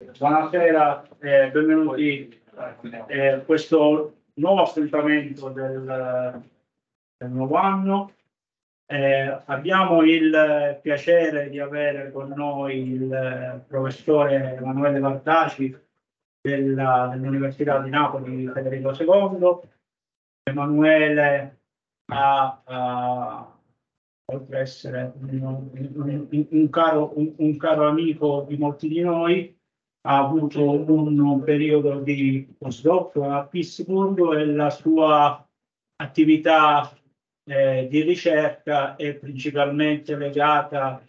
Buonasera e benvenuti eh, a questo nuovo appuntamento del, del nuovo anno. Eh, abbiamo il piacere di avere con noi il professore Emanuele Vardaci dell'Università dell di Napoli Federico II. Emanuele ha, ha oltre ad essere un, un, un, caro, un caro amico di molti di noi, ha avuto un periodo di postdoc a Pittsburgh e la sua attività eh, di ricerca è principalmente legata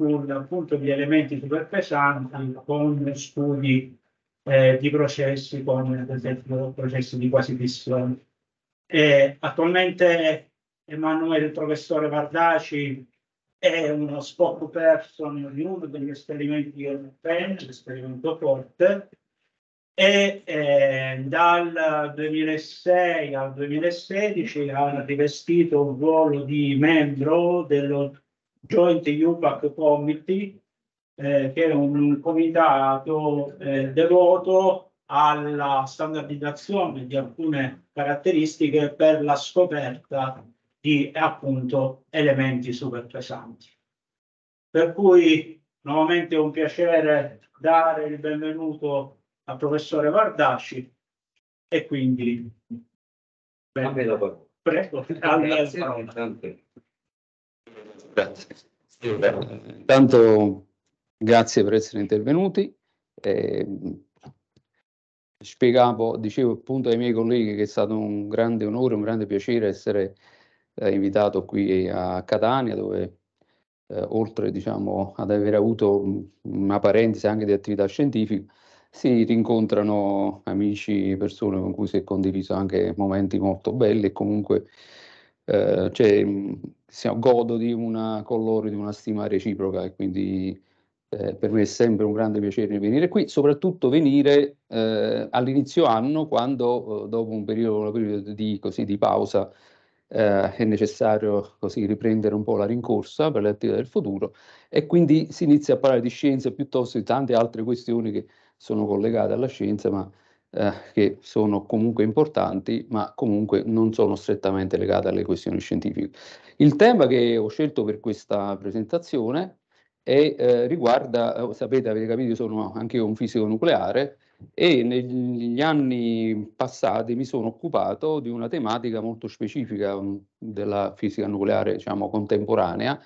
sugli elementi superpesanti con studi eh, di processi come ad esempio processi di quasi fissione. attualmente Emanuele, il professore Vardaci, è uno spot person in ognuno degli esperimenti che ho fatto, l'esperimento forte, e eh, dal 2006 al 2016 ha rivestito un ruolo di membro dello Joint UPAC Committee, eh, che è un, un comitato eh, devoto alla standardizzazione di alcune caratteristiche per la scoperta di appunto elementi super pesanti. Per cui nuovamente è un piacere dare il benvenuto al professore Vardasci e quindi prego, prego Grazie. Intanto grazie per essere intervenuti. Eh, spiegavo, dicevo appunto ai miei colleghi che è stato un grande onore, un grande piacere essere eh, invitato qui a Catania dove eh, oltre diciamo, ad aver avuto una parentesi anche di attività scientifica si rincontrano amici, persone con cui si è condiviso anche momenti molto belli e comunque eh, cioè, mm, godo di una colore, di una stima reciproca e quindi eh, per me è sempre un grande piacere venire qui, soprattutto venire eh, all'inizio anno quando eh, dopo un periodo, un periodo di, così, di pausa eh, è necessario così riprendere un po' la rincorsa per le attività del futuro e quindi si inizia a parlare di scienza piuttosto di tante altre questioni che sono collegate alla scienza ma eh, che sono comunque importanti ma comunque non sono strettamente legate alle questioni scientifiche. Il tema che ho scelto per questa presentazione e eh, riguarda, eh, sapete, avete capito, sono anche io un fisico nucleare e negli anni passati mi sono occupato di una tematica molto specifica mm, della fisica nucleare diciamo, contemporanea,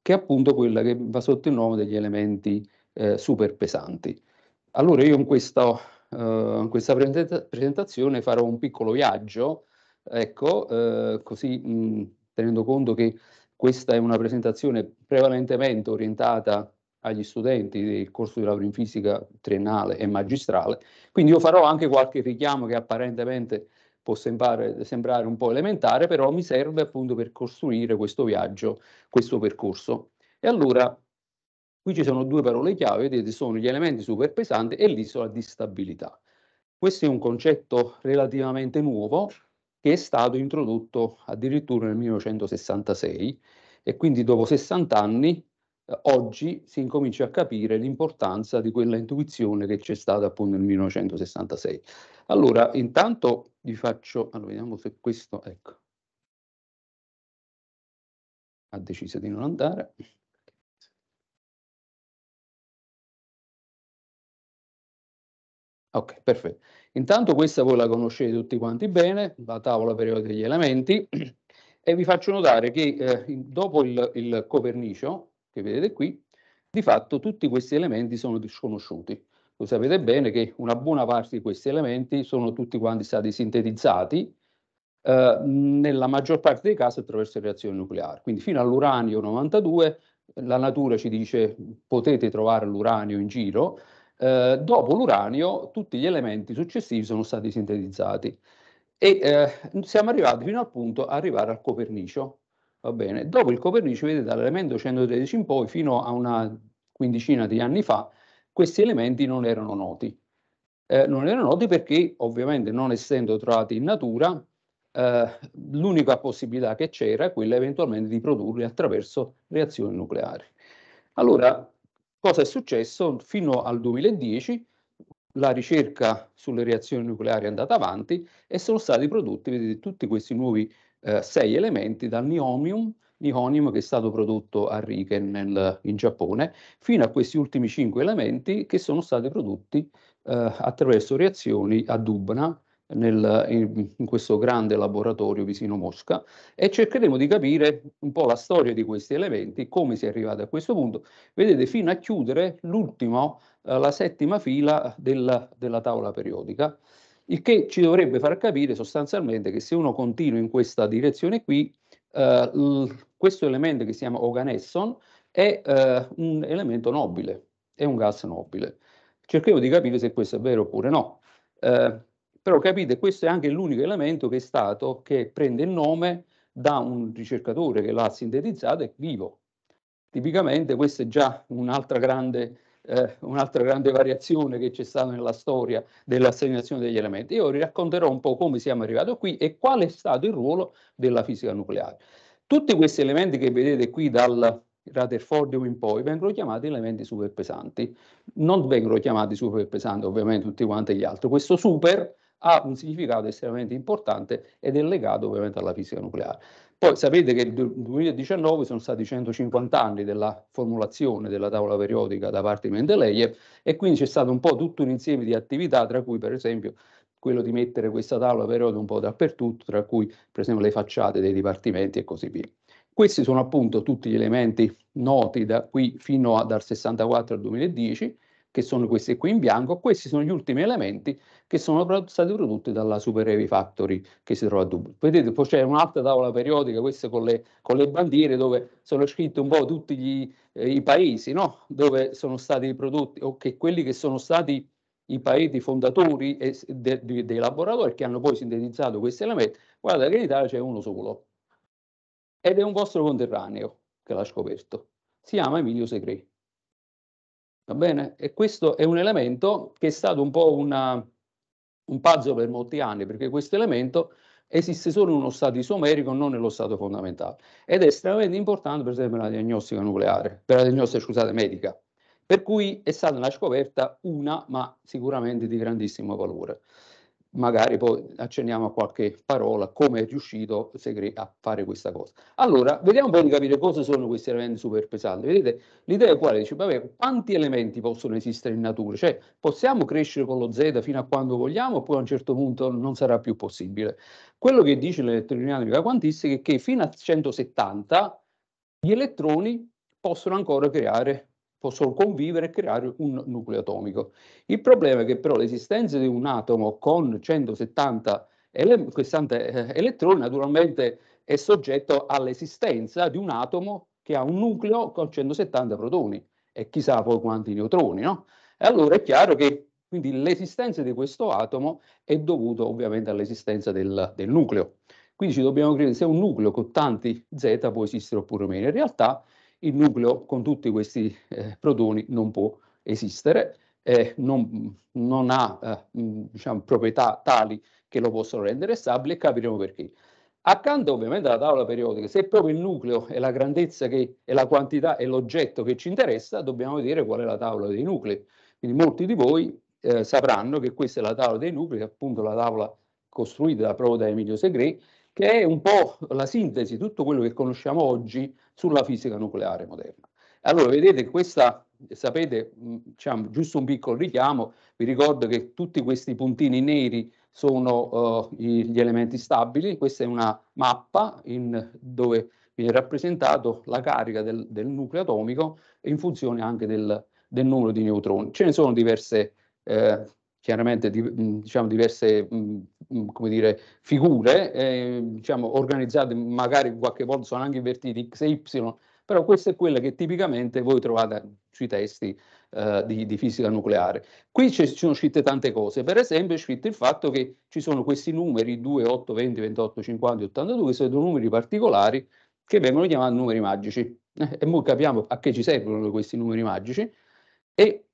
che è appunto quella che va sotto il nome degli elementi eh, superpesanti. Allora io in questa, eh, in questa, presentazione farò un piccolo viaggio, ecco, eh, così mh, mm, tenendo conto che questa è una presentazione prevalentemente orientata agli studenti del corso di laurea in fisica triennale e magistrale. Quindi io farò anche qualche richiamo che apparentemente può sembrare, sembrare un po' elementare, però mi serve appunto per costruire questo viaggio, questo percorso. E allora qui ci sono due parole chiave, vedete, sono gli elementi superpesanti e l'isola di stabilità. Questo è un concetto relativamente nuovo che è stato introdotto addirittura nel 1966 e quindi dopo 60 anni oggi si incomincia a capire l'importanza di quella intuizione che c'è stata appunto nel 1966. Allora, intanto vi faccio, allora vediamo se questo, ecco, ha deciso di non andare. Ok, perfetto. Intanto questa voi la conoscete tutti quanti bene, la tavola periodica degli elementi, e vi faccio notare che eh, dopo il, il copernicio, che vedete qui, di fatto tutti questi elementi sono disconosciuti. Lo sapete bene che una buona parte di questi elementi sono tutti quanti stati sintetizzati, eh, nella maggior parte dei casi attraverso reazioni nucleari. Quindi fino all'uranio 92 la natura ci dice potete trovare l'uranio in giro, eh, dopo l'uranio tutti gli elementi successivi sono stati sintetizzati e eh, siamo arrivati fino al punto di arrivare al Copernicio, Va bene. Dopo il copernice, vedete, dall'elemento 113 in poi, fino a una quindicina di anni fa, questi elementi non erano noti. Eh, non erano noti perché, ovviamente, non essendo trovati in natura, eh, l'unica possibilità che c'era è quella eventualmente di produrli attraverso reazioni nucleari. Allora, cosa è successo? Fino al 2010 la ricerca sulle reazioni nucleari è andata avanti e sono stati prodotti vedete, tutti questi nuovi eh, sei elementi dal niomium, nihonium che è stato prodotto a Riken nel, in Giappone, fino a questi ultimi cinque elementi che sono stati prodotti eh, attraverso reazioni a Dubna, nel, in, in, questo grande laboratorio vicino Mosca e cercheremo di capire un po' la storia di questi elementi, come si è arrivati a questo punto. Vedete, fino a chiudere l'ultimo, eh, la settima fila del, della tavola periodica il che ci dovrebbe far capire sostanzialmente che se uno continua in questa direzione qui, eh, l- questo elemento che si chiama Oganesson è eh, un elemento nobile, è un gas nobile. Cerchiamo di capire se questo è vero oppure no. Eh, però capite, questo è anche l'unico elemento che è stato, che prende il nome da un ricercatore che l'ha sintetizzato e vivo. Tipicamente questa è già un'altra grande eh, un'altra grande variazione che c'è stata nella storia dell'assegnazione degli elementi. Io vi racconterò un po' come siamo arrivati qui e qual è stato il ruolo della fisica nucleare. Tutti questi elementi che vedete qui dal Rutherfordium in poi vengono chiamati elementi superpesanti. Non vengono chiamati superpesanti ovviamente tutti quanti gli altri. Questo super ha un significato estremamente importante ed è legato ovviamente alla fisica nucleare. Poi sapete che nel 2019 sono stati 150 anni della formulazione della tavola periodica da parte di Mendeleev e quindi c'è stato un po' tutto un insieme di attività, tra cui per esempio quello di mettere questa tavola periodica un po' dappertutto, tra cui per esempio le facciate dei dipartimenti e così via. Questi sono appunto tutti gli elementi noti da qui fino a, dal 64 al 2010 che sono questi qui in bianco, questi sono gli ultimi elementi che sono stati prodotti dalla Super Heavy Factory che si trova a Dublino. Vedete, poi c'è un'altra tavola periodica, questa con le, con le bandiere, dove sono scritti un po' tutti gli, eh, i paesi, no? dove sono stati prodotti, o che quelli che sono stati i paesi fondatori e de, de, dei laboratori che hanno poi sintetizzato questi elementi. Guardate che in Italia c'è uno solo, ed è un vostro conterraneo che l'ha scoperto, si chiama Emilio Segre. Va bene? E questo è un elemento che è stato un po' una, un puzzle per molti anni, perché questo elemento esiste solo in uno stato isomerico, non nello stato fondamentale. Ed è estremamente importante, per esempio, la diagnostica nucleare, per la diagnostica, scusate, medica. Per cui è stata una scoperta, una, ma sicuramente di grandissimo valore magari poi accenniamo a qualche parola come è riuscito Segre a fare questa cosa. Allora, vediamo un po' di capire cosa sono questi elementi super pesanti. Vedete, l'idea è quale? Dice, vabbè, quanti elementi possono esistere in natura? Cioè, possiamo crescere con lo Z fino a quando vogliamo, poi a un certo punto non sarà più possibile. Quello che dice l'elettrodinamica quantistica è che fino a 170 gli elettroni possono ancora creare possono convivere e creare un nucleo atomico. Il problema è che però l'esistenza di un atomo con 170, ele- 60 eh, elettroni naturalmente è soggetto all'esistenza di un atomo che ha un nucleo con 170 protoni e chissà poi quanti neutroni, no? E allora è chiaro che quindi l'esistenza di questo atomo è dovuta ovviamente all'esistenza del, del nucleo. Quindi ci dobbiamo chiedere se un nucleo con tanti Z può esistere oppure meno. In realtà il nucleo con tutti questi eh, protoni non può esistere, eh, non, non, ha eh, mm, diciamo, proprietà tali che lo possono rendere stabile e capiremo perché. Accanto ovviamente alla tavola periodica, se proprio il nucleo è la grandezza che, è la quantità e l'oggetto che ci interessa, dobbiamo vedere qual è la tavola dei nuclei. Quindi molti di voi eh, sapranno che questa è la tavola dei nuclei, appunto la tavola costruita proprio da Emilio Segre, che è un po' la sintesi di tutto quello che conosciamo oggi sulla fisica nucleare moderna. Allora, vedete, questa, sapete, diciamo, giusto un piccolo richiamo, vi ricordo che tutti questi puntini neri sono uh, gli elementi stabili, questa è una mappa in, dove viene rappresentato la carica del, del nucleo atomico in funzione anche del, del numero di neutroni. Ce ne sono diverse eh, chiaramente di, mm, diciamo, diverse mh, mm, mm, dire, figure, eh, diciamo, organizzate magari qualche volta sono anche invertiti X e Y, però questa è quella che tipicamente voi trovate sui testi eh, di, di, fisica nucleare. Qui ci sono scritte tante cose, per esempio è scritto il fatto che ci sono questi numeri 2, 8, 20, 28, 50 82, che sono numeri particolari che vengono chiamati numeri magici. Eh, e noi capiamo a che ci servono questi numeri magici. E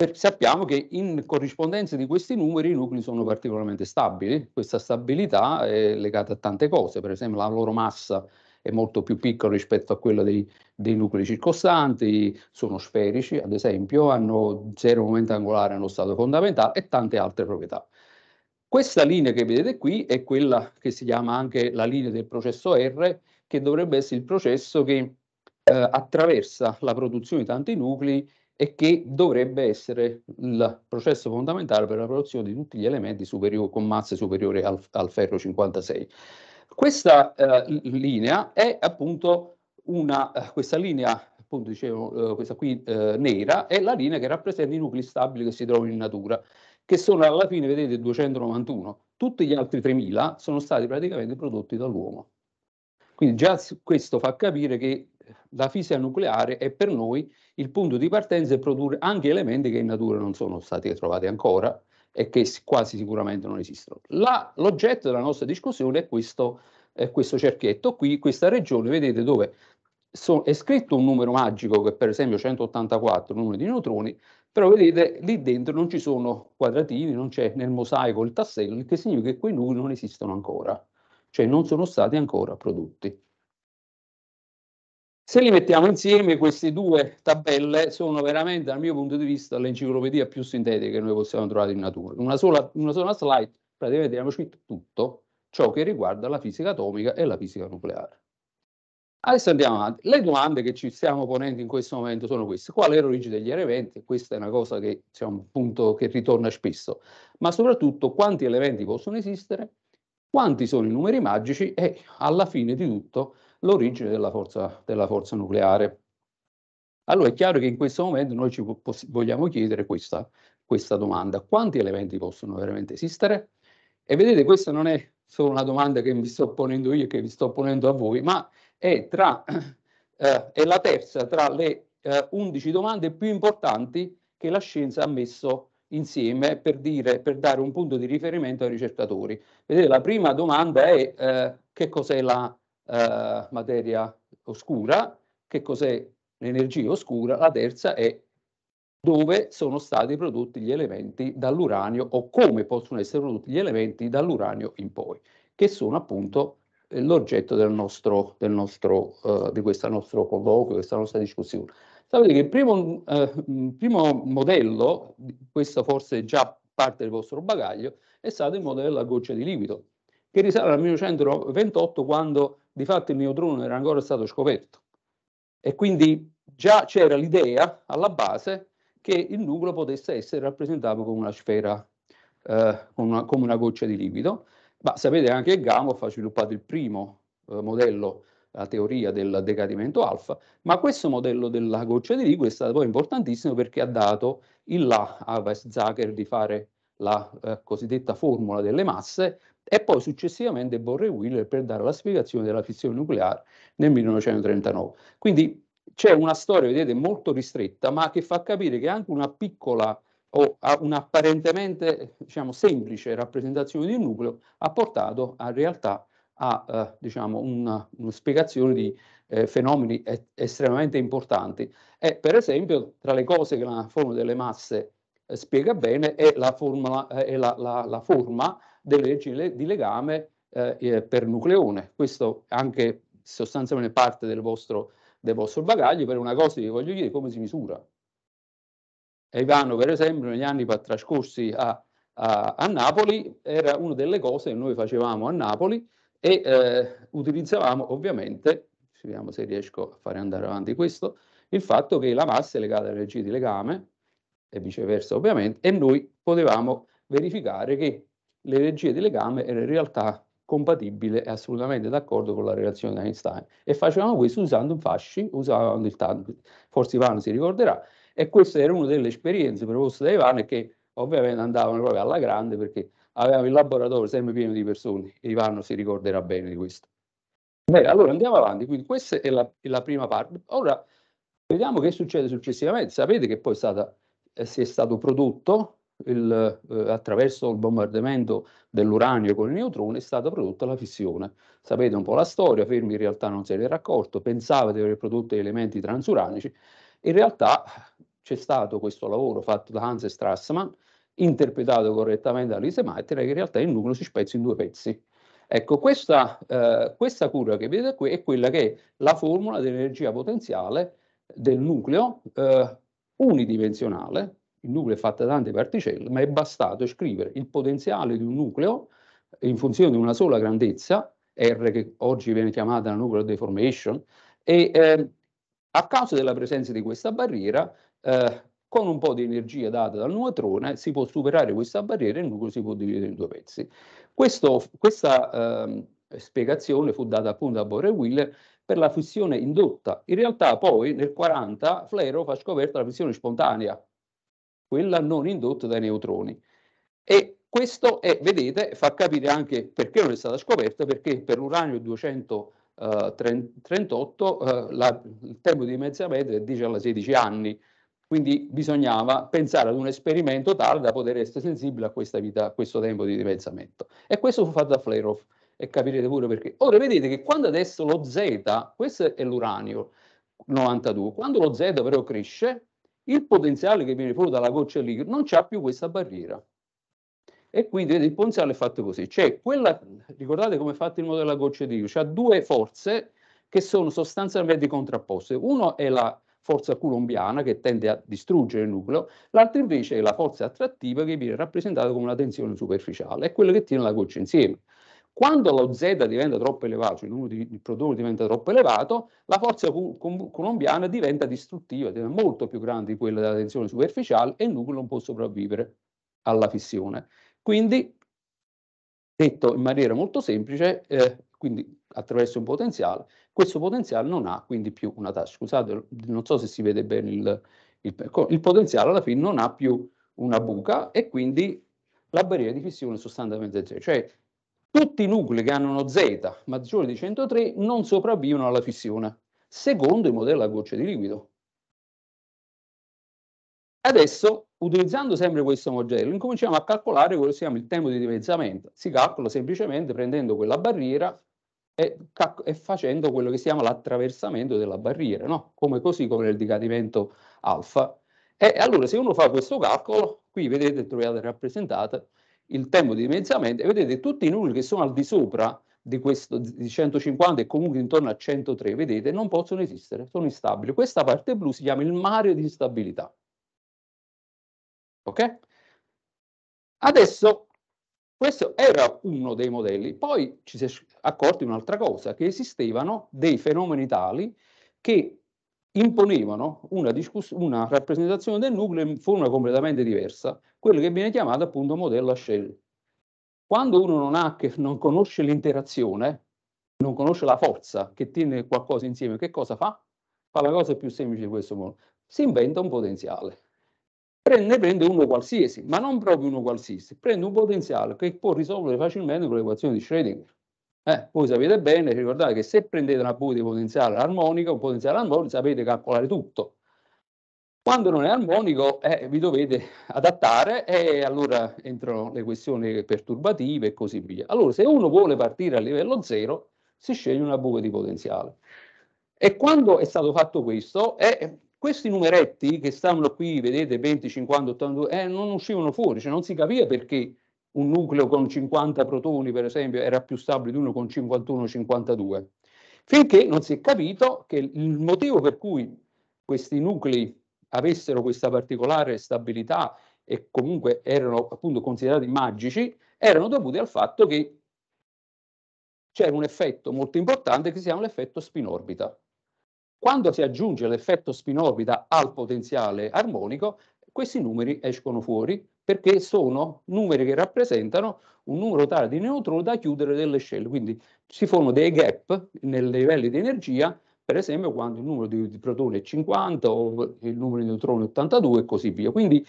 eh, sappiamo che in corrispondenza di questi numeri i nuclei sono particolarmente stabili, questa stabilità è legata a tante cose, per esempio la loro massa è molto più piccola rispetto a quella dei, dei nuclei circostanti, sono sferici ad esempio, hanno zero momento angolare nello stato fondamentale e tante altre proprietà. Questa linea che vedete qui è quella che si chiama anche la linea del processo R, che dovrebbe essere il processo che eh, attraversa la produzione di tanti nuclei e che dovrebbe essere il processo fondamentale per la produzione di tutti gli elementi con masse superiori al, al, ferro 56. Questa eh, linea è appunto una, eh, questa linea appunto dicevo, eh, questa qui eh, nera, è la linea che rappresenta i nuclei stabili che si trovano in natura, che sono alla fine, vedete, 291. Tutti gli altri 3000 sono stati praticamente prodotti dall'uomo. Quindi già questo fa capire che la fisica nucleare è per noi il punto di partenza e produrre anche elementi che in natura non sono stati trovati ancora e che quasi sicuramente non esistono. La, l'oggetto della nostra discussione è questo, è questo cerchietto qui, questa regione, vedete dove so, è scritto un numero magico che per esempio 184, numero di neutroni, però vedete lì dentro non ci sono quadratini, non c'è nel mosaico il tassello, il che significa che quei numeri non esistono ancora, cioè non sono stati ancora prodotti. Se li mettiamo insieme, queste due tabelle sono veramente, dal mio punto di vista, l'enciclopedia più sintetica che noi possiamo trovare in natura. Una sola, una sola slide, praticamente abbiamo scritto tutto ciò che riguarda la fisica atomica e la fisica nucleare. Adesso andiamo avanti. Le domande che ci stiamo ponendo in questo momento sono queste. Qual è l'origine degli elementi? Questa è una cosa che, un diciamo, punto che ritorna spesso. Ma soprattutto quanti elementi possono esistere, quanti sono i numeri magici e alla fine di tutto l'origine della forza, della forza nucleare. Allora è chiaro che in questo momento noi ci vogliamo chiedere questa, questa domanda. Quanti elementi possono veramente esistere? E vedete, questa non è solo una domanda che vi sto ponendo io e che vi sto ponendo a voi, ma è, tra, eh, è la terza tra le eh, 11 domande più importanti che la scienza ha messo insieme per, dire, per, dare un punto di riferimento ai ricercatori. Vedete, la prima domanda è eh, che cos'è la, eh, materia oscura, che cos'è l'energia oscura, la terza è dove sono stati prodotti gli elementi dall'uranio o come possono essere prodotti gli elementi dall'uranio in poi, che sono appunto eh, l'oggetto del nostro, del nostro, uh, di questo nostro colloquio, questa nostra discussione. Sapete che il primo, uh, primo modello, questo forse è già parte del vostro bagaglio, è stato il modello a goccia di liquido, che risale al 1928 quando di fatto il neutrone non era ancora stato scoperto e quindi già c'era l'idea alla base che il nucleo potesse essere rappresentato come una sfera, eh, una, come una goccia di liquido, ma sapete anche che Gamow ha sviluppato il primo eh, modello, la teoria del decadimento alfa, ma questo modello della goccia di liquido è stato poi importantissimo perché ha dato il là a Weizsäcker di fare la eh, cosiddetta formula delle masse, e poi successivamente Borre Wheeler per dare la spiegazione della fissione nucleare nel 1939. Quindi c'è una storia, vedete, molto ristretta, ma che fa capire che anche una piccola o un'apparentemente diciamo, semplice rappresentazione di un nucleo ha portato in realtà a eh, diciamo, una, una, spiegazione di eh, fenomeni et- estremamente importanti. E, per esempio, tra le cose che la formula delle masse eh, spiega bene è la, formula, eh, è la, la, la forma delle leggi di legame eh, eh, per nucleone. Questo anche sostanzialmente parte del vostro, del vostro bagaglio. Per una cosa vi voglio dire come si misura. E Ivano, per esempio, negli anni trascorsi a, a, a, Napoli, era una delle cose che noi facevamo a Napoli e eh, utilizzavamo ovviamente, vediamo se riesco a fare andare avanti questo, il fatto che la massa è legata alle leggi di legame e viceversa ovviamente, e noi potevamo verificare che le energie di legame era in realtà compatibile e assolutamente d'accordo con la relazione di Einstein. E facevano questo usando un fasci, usando il tank, forse Ivano si ricorderà, e questa era una delle esperienze proposte da Ivano che ovviamente andavano proprio alla grande perché avevamo il laboratorio sempre pieno di persone e Ivano si ricorderà bene di questo. Bene, allora andiamo avanti, quindi questa è la, è la prima parte. Ora vediamo che succede successivamente. Sapete che poi è stata, eh, si è stato prodotto il, eh, attraverso il bombardamento dell'uranio con il neutrone è stata prodotta la fissione. Sapete un po' la storia, Fermi in realtà non se ne era accorto, pensava di aver prodotto elementi transuranici, in realtà c'è stato questo lavoro fatto da Hans Strassmann, interpretato correttamente da Lise Maitera, che in realtà il nucleo si spezza in due pezzi. Ecco, questa, eh, questa cura che vedete qui è quella che è la formula dell'energia potenziale del nucleo eh, unidimensionale, il nucleo è fatto da tante particelle, ma è bastato scrivere il potenziale di un nucleo in funzione di una sola grandezza, R che oggi viene chiamata la nuclear deformation, e eh, a causa della presenza di questa barriera, eh, con un po' di energia data dal neutrone si può superare questa barriera e il nucleo si può dividere in due pezzi. Questo, questa eh, spiegazione fu data appunto da Bohr e Wheeler per la fissione indotta. In realtà poi nel 1940 Flerov ha scoperto la fissione spontanea, quella non indotta dai neutroni. E questo è, eh, vedete, fa capire anche perché non è stata scoperta, perché per l'uranio 238 eh, eh, la, il tempo di dimezzamento è 10 alla 16 anni, quindi bisognava pensare ad un esperimento tale da poter essere sensibile a, questa vita, a questo tempo di dimezzamento. E questo fu fatto da Flerov e capirete pure perché. Ora vedete che quando adesso lo Z, questo è l'uranio 92, quando lo Z però cresce, il potenziale che viene fuori dalla goccia liquido non c'ha più questa barriera. E quindi vedete, il potenziale è fatto così. Cioè, quella, ricordate come è fatto il modello della goccia di liquido? Ha due forze che sono sostanzialmente contrapposte. Uno è la forza colombiana che tende a distruggere il nucleo, l'altra invece è la forza attrattiva che viene rappresentata come una tensione superficiale, è quella che tiene la goccia insieme. Quando lo Z diventa troppo elevato, cioè il numero di, di protoni diventa troppo elevato, la forza colombiana diventa distruttiva, diventa molto più grande di quella della tensione superficiale e il nucleo non può sopravvivere alla fissione. Quindi, detto in maniera molto semplice, eh, quindi attraverso un potenziale, questo potenziale non ha quindi più una tassa. Scusate, non so se si vede bene il, il, il potenziale, alla fine non ha più una buca e quindi la barriera di fissione è sostanzialmente zero. Cioè tutti i nuclei che hanno uno Z maggiore di 103 non sopravvivono alla fissione, secondo il modello a gocce di liquido. Adesso, utilizzando sempre questo modello, incominciamo a calcolare quello che si chiama il tempo di dimezzamento. Si calcola semplicemente prendendo quella barriera e, e facendo quello che si chiama l'attraversamento della barriera, no? come così come nel decadimento alfa. E allora, se uno fa questo calcolo, qui vedete, trovate rappresentate, il tempo di dimezzamento e vedete tutti i numeri che sono al di sopra di questo di 150 e comunque intorno a 103, vedete, non possono esistere, sono instabili. Questa parte blu si chiama il mare di instabilità. Ok? Adesso questo era uno dei modelli, poi ci si è accorti un'altra cosa, che esistevano dei fenomeni tali che imponevano una, discuss- una rappresentazione del nucleo in forma completamente diversa, quello che viene chiamato appunto modello a shell. Quando uno non, ha, che non conosce l'interazione, non conosce la forza che tiene qualcosa insieme, che cosa fa? Fa la cosa più semplice di questo mondo. Si inventa un potenziale. Prende, prende uno qualsiasi, ma non proprio uno qualsiasi. Prende un potenziale che può risolvere facilmente con l'equazione di Schrödinger. Eh, voi sapete bene, ricordate che se prendete una buca di potenziale armonico, un potenziale armonico sapete calcolare tutto. Quando non è armonico eh, vi dovete adattare e allora entrano le questioni perturbative e così via. Allora se uno vuole partire a livello zero, si sceglie una buca di potenziale. E quando è stato fatto questo, eh, questi numeretti che stanno qui, vedete 20, 50, 82, eh, non uscivano fuori, cioè non si capiva perché un nucleo con 50 protoni, per esempio, era più stabile di uno con 51-52. Finché non si è capito che il motivo per cui questi nuclei avessero questa particolare stabilità e comunque erano appunto considerati magici, erano dovuti al fatto che c'era un effetto molto importante che si chiama l'effetto spin orbita. Quando si aggiunge l'effetto spin orbita al potenziale armonico, questi numeri escono fuori perché sono numeri che rappresentano un numero tale di neutroni da chiudere delle shell, quindi si formano dei gap nei livelli di energia, per esempio quando il numero di, di protoni è 50 o il numero di neutroni è 82 e così via. Quindi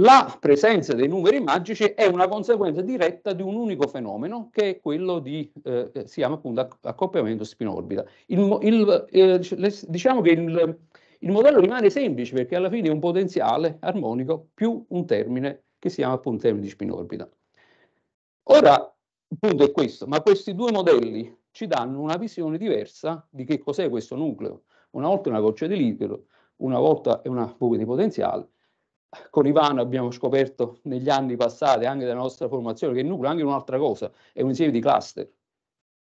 la presenza dei numeri magici è una conseguenza diretta di un unico fenomeno che è quello di, eh, si chiama appunto accoppiamento spin-orbita. Eh, diciamo che il, il modello rimane semplice perché alla fine è un potenziale armonico più un termine che si chiama appunto termine di spin orbita. Ora, il punto è questo, ma questi due modelli ci danno una visione diversa di che cos'è questo nucleo. Una volta è una goccia di liquido, una volta è una buca di potenziale. Con Ivano abbiamo scoperto negli anni passati, anche della nostra formazione, che il nucleo è anche un'altra cosa, è un insieme di cluster.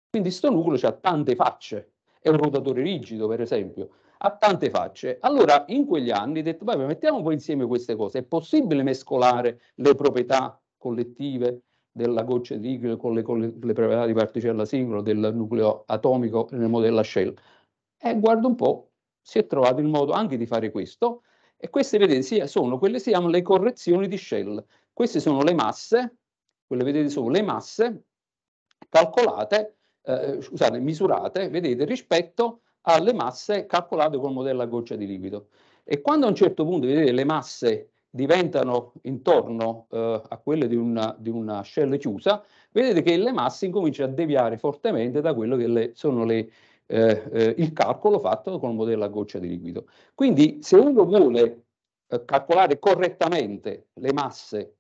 Quindi questo nucleo ha tante facce, è un rotatore rigido, per esempio, ha tante facce. Allora, in quegli anni ho detto, vabbè, mettiamo un po' insieme queste cose. È possibile mescolare le proprietà collettive della goccia di liquido con le, con le, le proprietà di particella singola, del nucleo atomico nel modello a shell? E guardo un po', si è trovato il modo anche di fare questo. E queste, vedete, sono quelle che si chiamano le correzioni di shell. Queste sono le masse, quelle vedete sono le masse calcolate, eh, scusate, misurate, vedete, rispetto a alle masse calcolate col modello a goccia di liquido. E quando a un certo punto vedete, le masse diventano intorno eh, a quelle di una, di una, shell chiusa, vedete che le masse incominciano a deviare fortemente da quello che le, sono le, eh, eh, il calcolo fatto con il modello a goccia di liquido. Quindi se uno vuole eh, calcolare correttamente le masse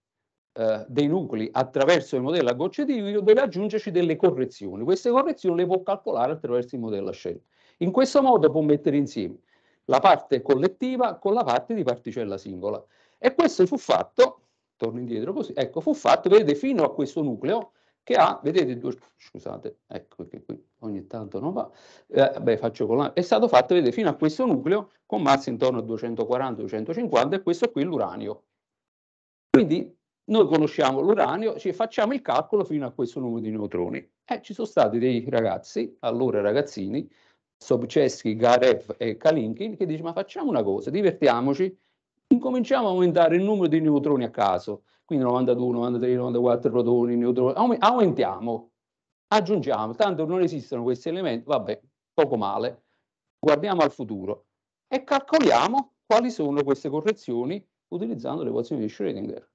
eh, dei nuclei attraverso il modello a goccia di liquido, deve aggiungerci delle correzioni. Queste correzioni le può calcolare attraverso il modello a shell. In questo modo può mettere insieme la parte collettiva con la parte di particella singola. E questo fu fatto, torno indietro così, ecco, fu fatto, vedete, fino a questo nucleo che ha, vedete, due, scusate, ecco che qui ogni tanto non va, eh, beh, faccio con la, è stato fatto, vedete, fino a questo nucleo con massa intorno a 240-250 e questo qui è l'uranio. Quindi noi conosciamo l'uranio, cioè facciamo il calcolo fino a questo numero di neutroni. Eh, ci sono stati dei ragazzi, allora ragazzini, Sobceschi, Garev e Kalinkin, che dice ma facciamo una cosa, divertiamoci, incominciamo a aumentare il numero di neutroni a caso, quindi 92, 93, 94 protoni, neutroni, aumentiamo, aggiungiamo, tanto non esistono questi elementi, vabbè, poco male, guardiamo al futuro e calcoliamo quali sono queste correzioni utilizzando le equazioni di Schrödinger.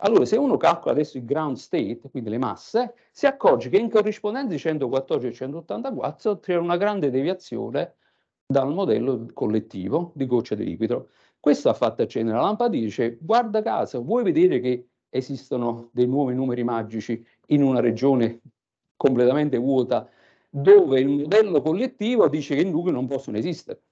Allora, se uno calcola adesso il ground state, quindi le masse, si accorge che in corrispondenza di 114 e 184 c'è una grande deviazione dal modello collettivo di gocce di liquido. Questo ha fatto accendere la lampada e dice, guarda caso, vuoi vedere che esistono dei nuovi numeri magici in una regione completamente vuota dove il modello collettivo dice che i numeri non possono esistere.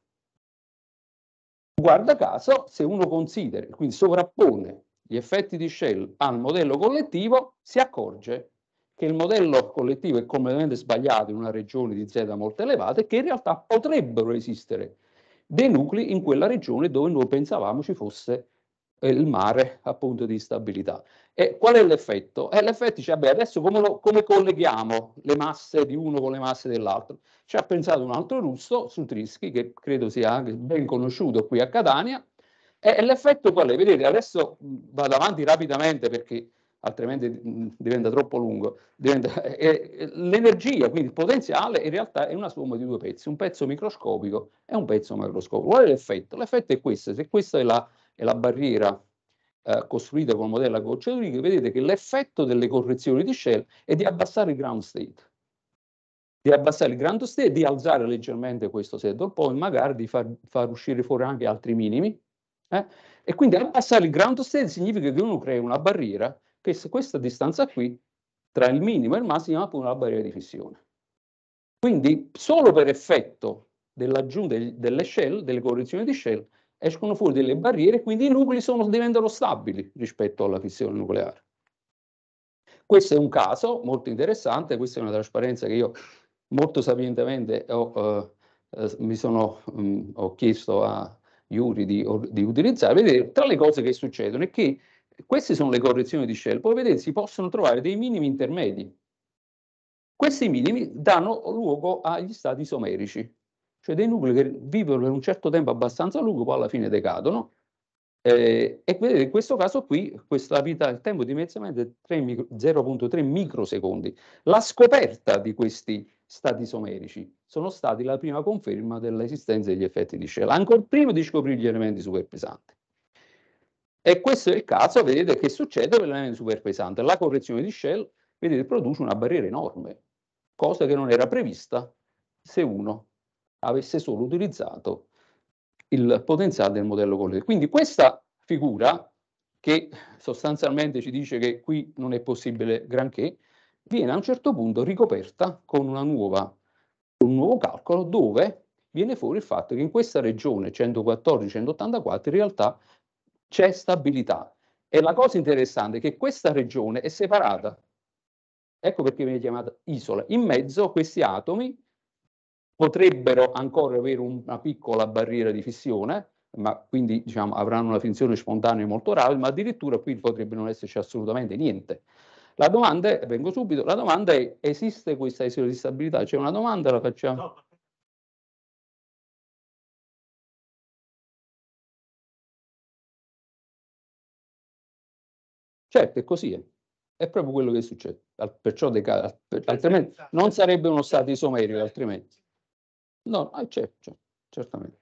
Guarda caso, se uno considera, quindi sovrappone gli effetti di Shell al modello collettivo, si accorge che il modello collettivo è completamente sbagliato in una regione di Z molto elevata e che in realtà potrebbero esistere dei nuclei in quella regione dove noi pensavamo ci fosse eh, il mare appunto di stabilità. E qual è l'effetto? Eh, l'effetto dice, vabbè, adesso come, lo, come, colleghiamo le masse di uno con le masse dell'altro? Ci ha pensato un altro russo, Sutrischi, che credo sia anche ben conosciuto qui a Catania, e l'effetto qual è? Vedete, adesso vado avanti rapidamente perché altrimenti diventa troppo lungo. Diventa, eh, eh, l'energia, quindi il potenziale, in realtà è una somma di due pezzi, un pezzo microscopico e un pezzo macroscopico. Qual è l'effetto? L'effetto è questo, se questa è la, è la barriera eh, costruita il modello a goccia d'urica, vedete che l'effetto delle correzioni di Shell è di abbassare il ground state, di abbassare il ground state, di alzare leggermente questo set point, magari di far, far uscire fuori anche altri minimi, eh? E quindi abbassare il ground state significa che uno crea una barriera, che questa distanza qui, tra il minimo e il massimo, è chiama una barriera di fissione. Quindi solo per effetto dell'aggiunta delle shell, delle correzioni di shell, escono fuori delle barriere, quindi i nuclei sono, diventano stabili rispetto alla fissione nucleare. Questo è un caso molto interessante, questa è una trasparenza che io molto sapientemente ho, eh, eh mi sono, mh, mm, ho chiesto a, Iuri di, di utilizzare, vedete tra le cose che succedono è che queste sono le correzioni di Shell, poi vedete si possono trovare dei minimi intermedi. Questi minimi danno luogo agli stati isomerici, cioè dei nuclei che vivono per un certo tempo abbastanza lungo, poi alla fine decadono. Eh, e vedete, in questo caso qui, questa vita, il tempo di mezzamento è 0,3 microsecondi. La scoperta di questi stati somerici. sono stati la prima conferma dell'esistenza degli effetti di Shell, ancora prima di scoprire gli elementi superpesanti. E questo è il caso, vedete che succede per l'elemento superpesante. La correzione di Shell, vedete, produce una barriera enorme, cosa che non era prevista se uno avesse solo utilizzato il potenziale del modello collettivo. Quindi questa figura, che sostanzialmente ci dice che qui non è possibile granché, viene a un certo punto ricoperta con, nuova, un nuovo calcolo dove viene fuori il fatto che in questa regione 114-184 in realtà c'è stabilità. E la cosa interessante è che questa regione è separata. Ecco perché viene chiamata isola. In mezzo questi atomi potrebbero ancora avere una piccola barriera di fissione, ma quindi diciamo, avranno una finzione spontanea molto rara, ma addirittura qui potrebbe non esserci assolutamente niente. La domanda è, vengo subito, la domanda è, esiste questa esiristabilità? C'è una domanda, la facciamo? No. Certo, è così, eh. è proprio quello che succede, perciò deca- cioè, altrimenti non sarebbe uno stato isomerico, altrimenti. No, ah, certo, certo, certamente.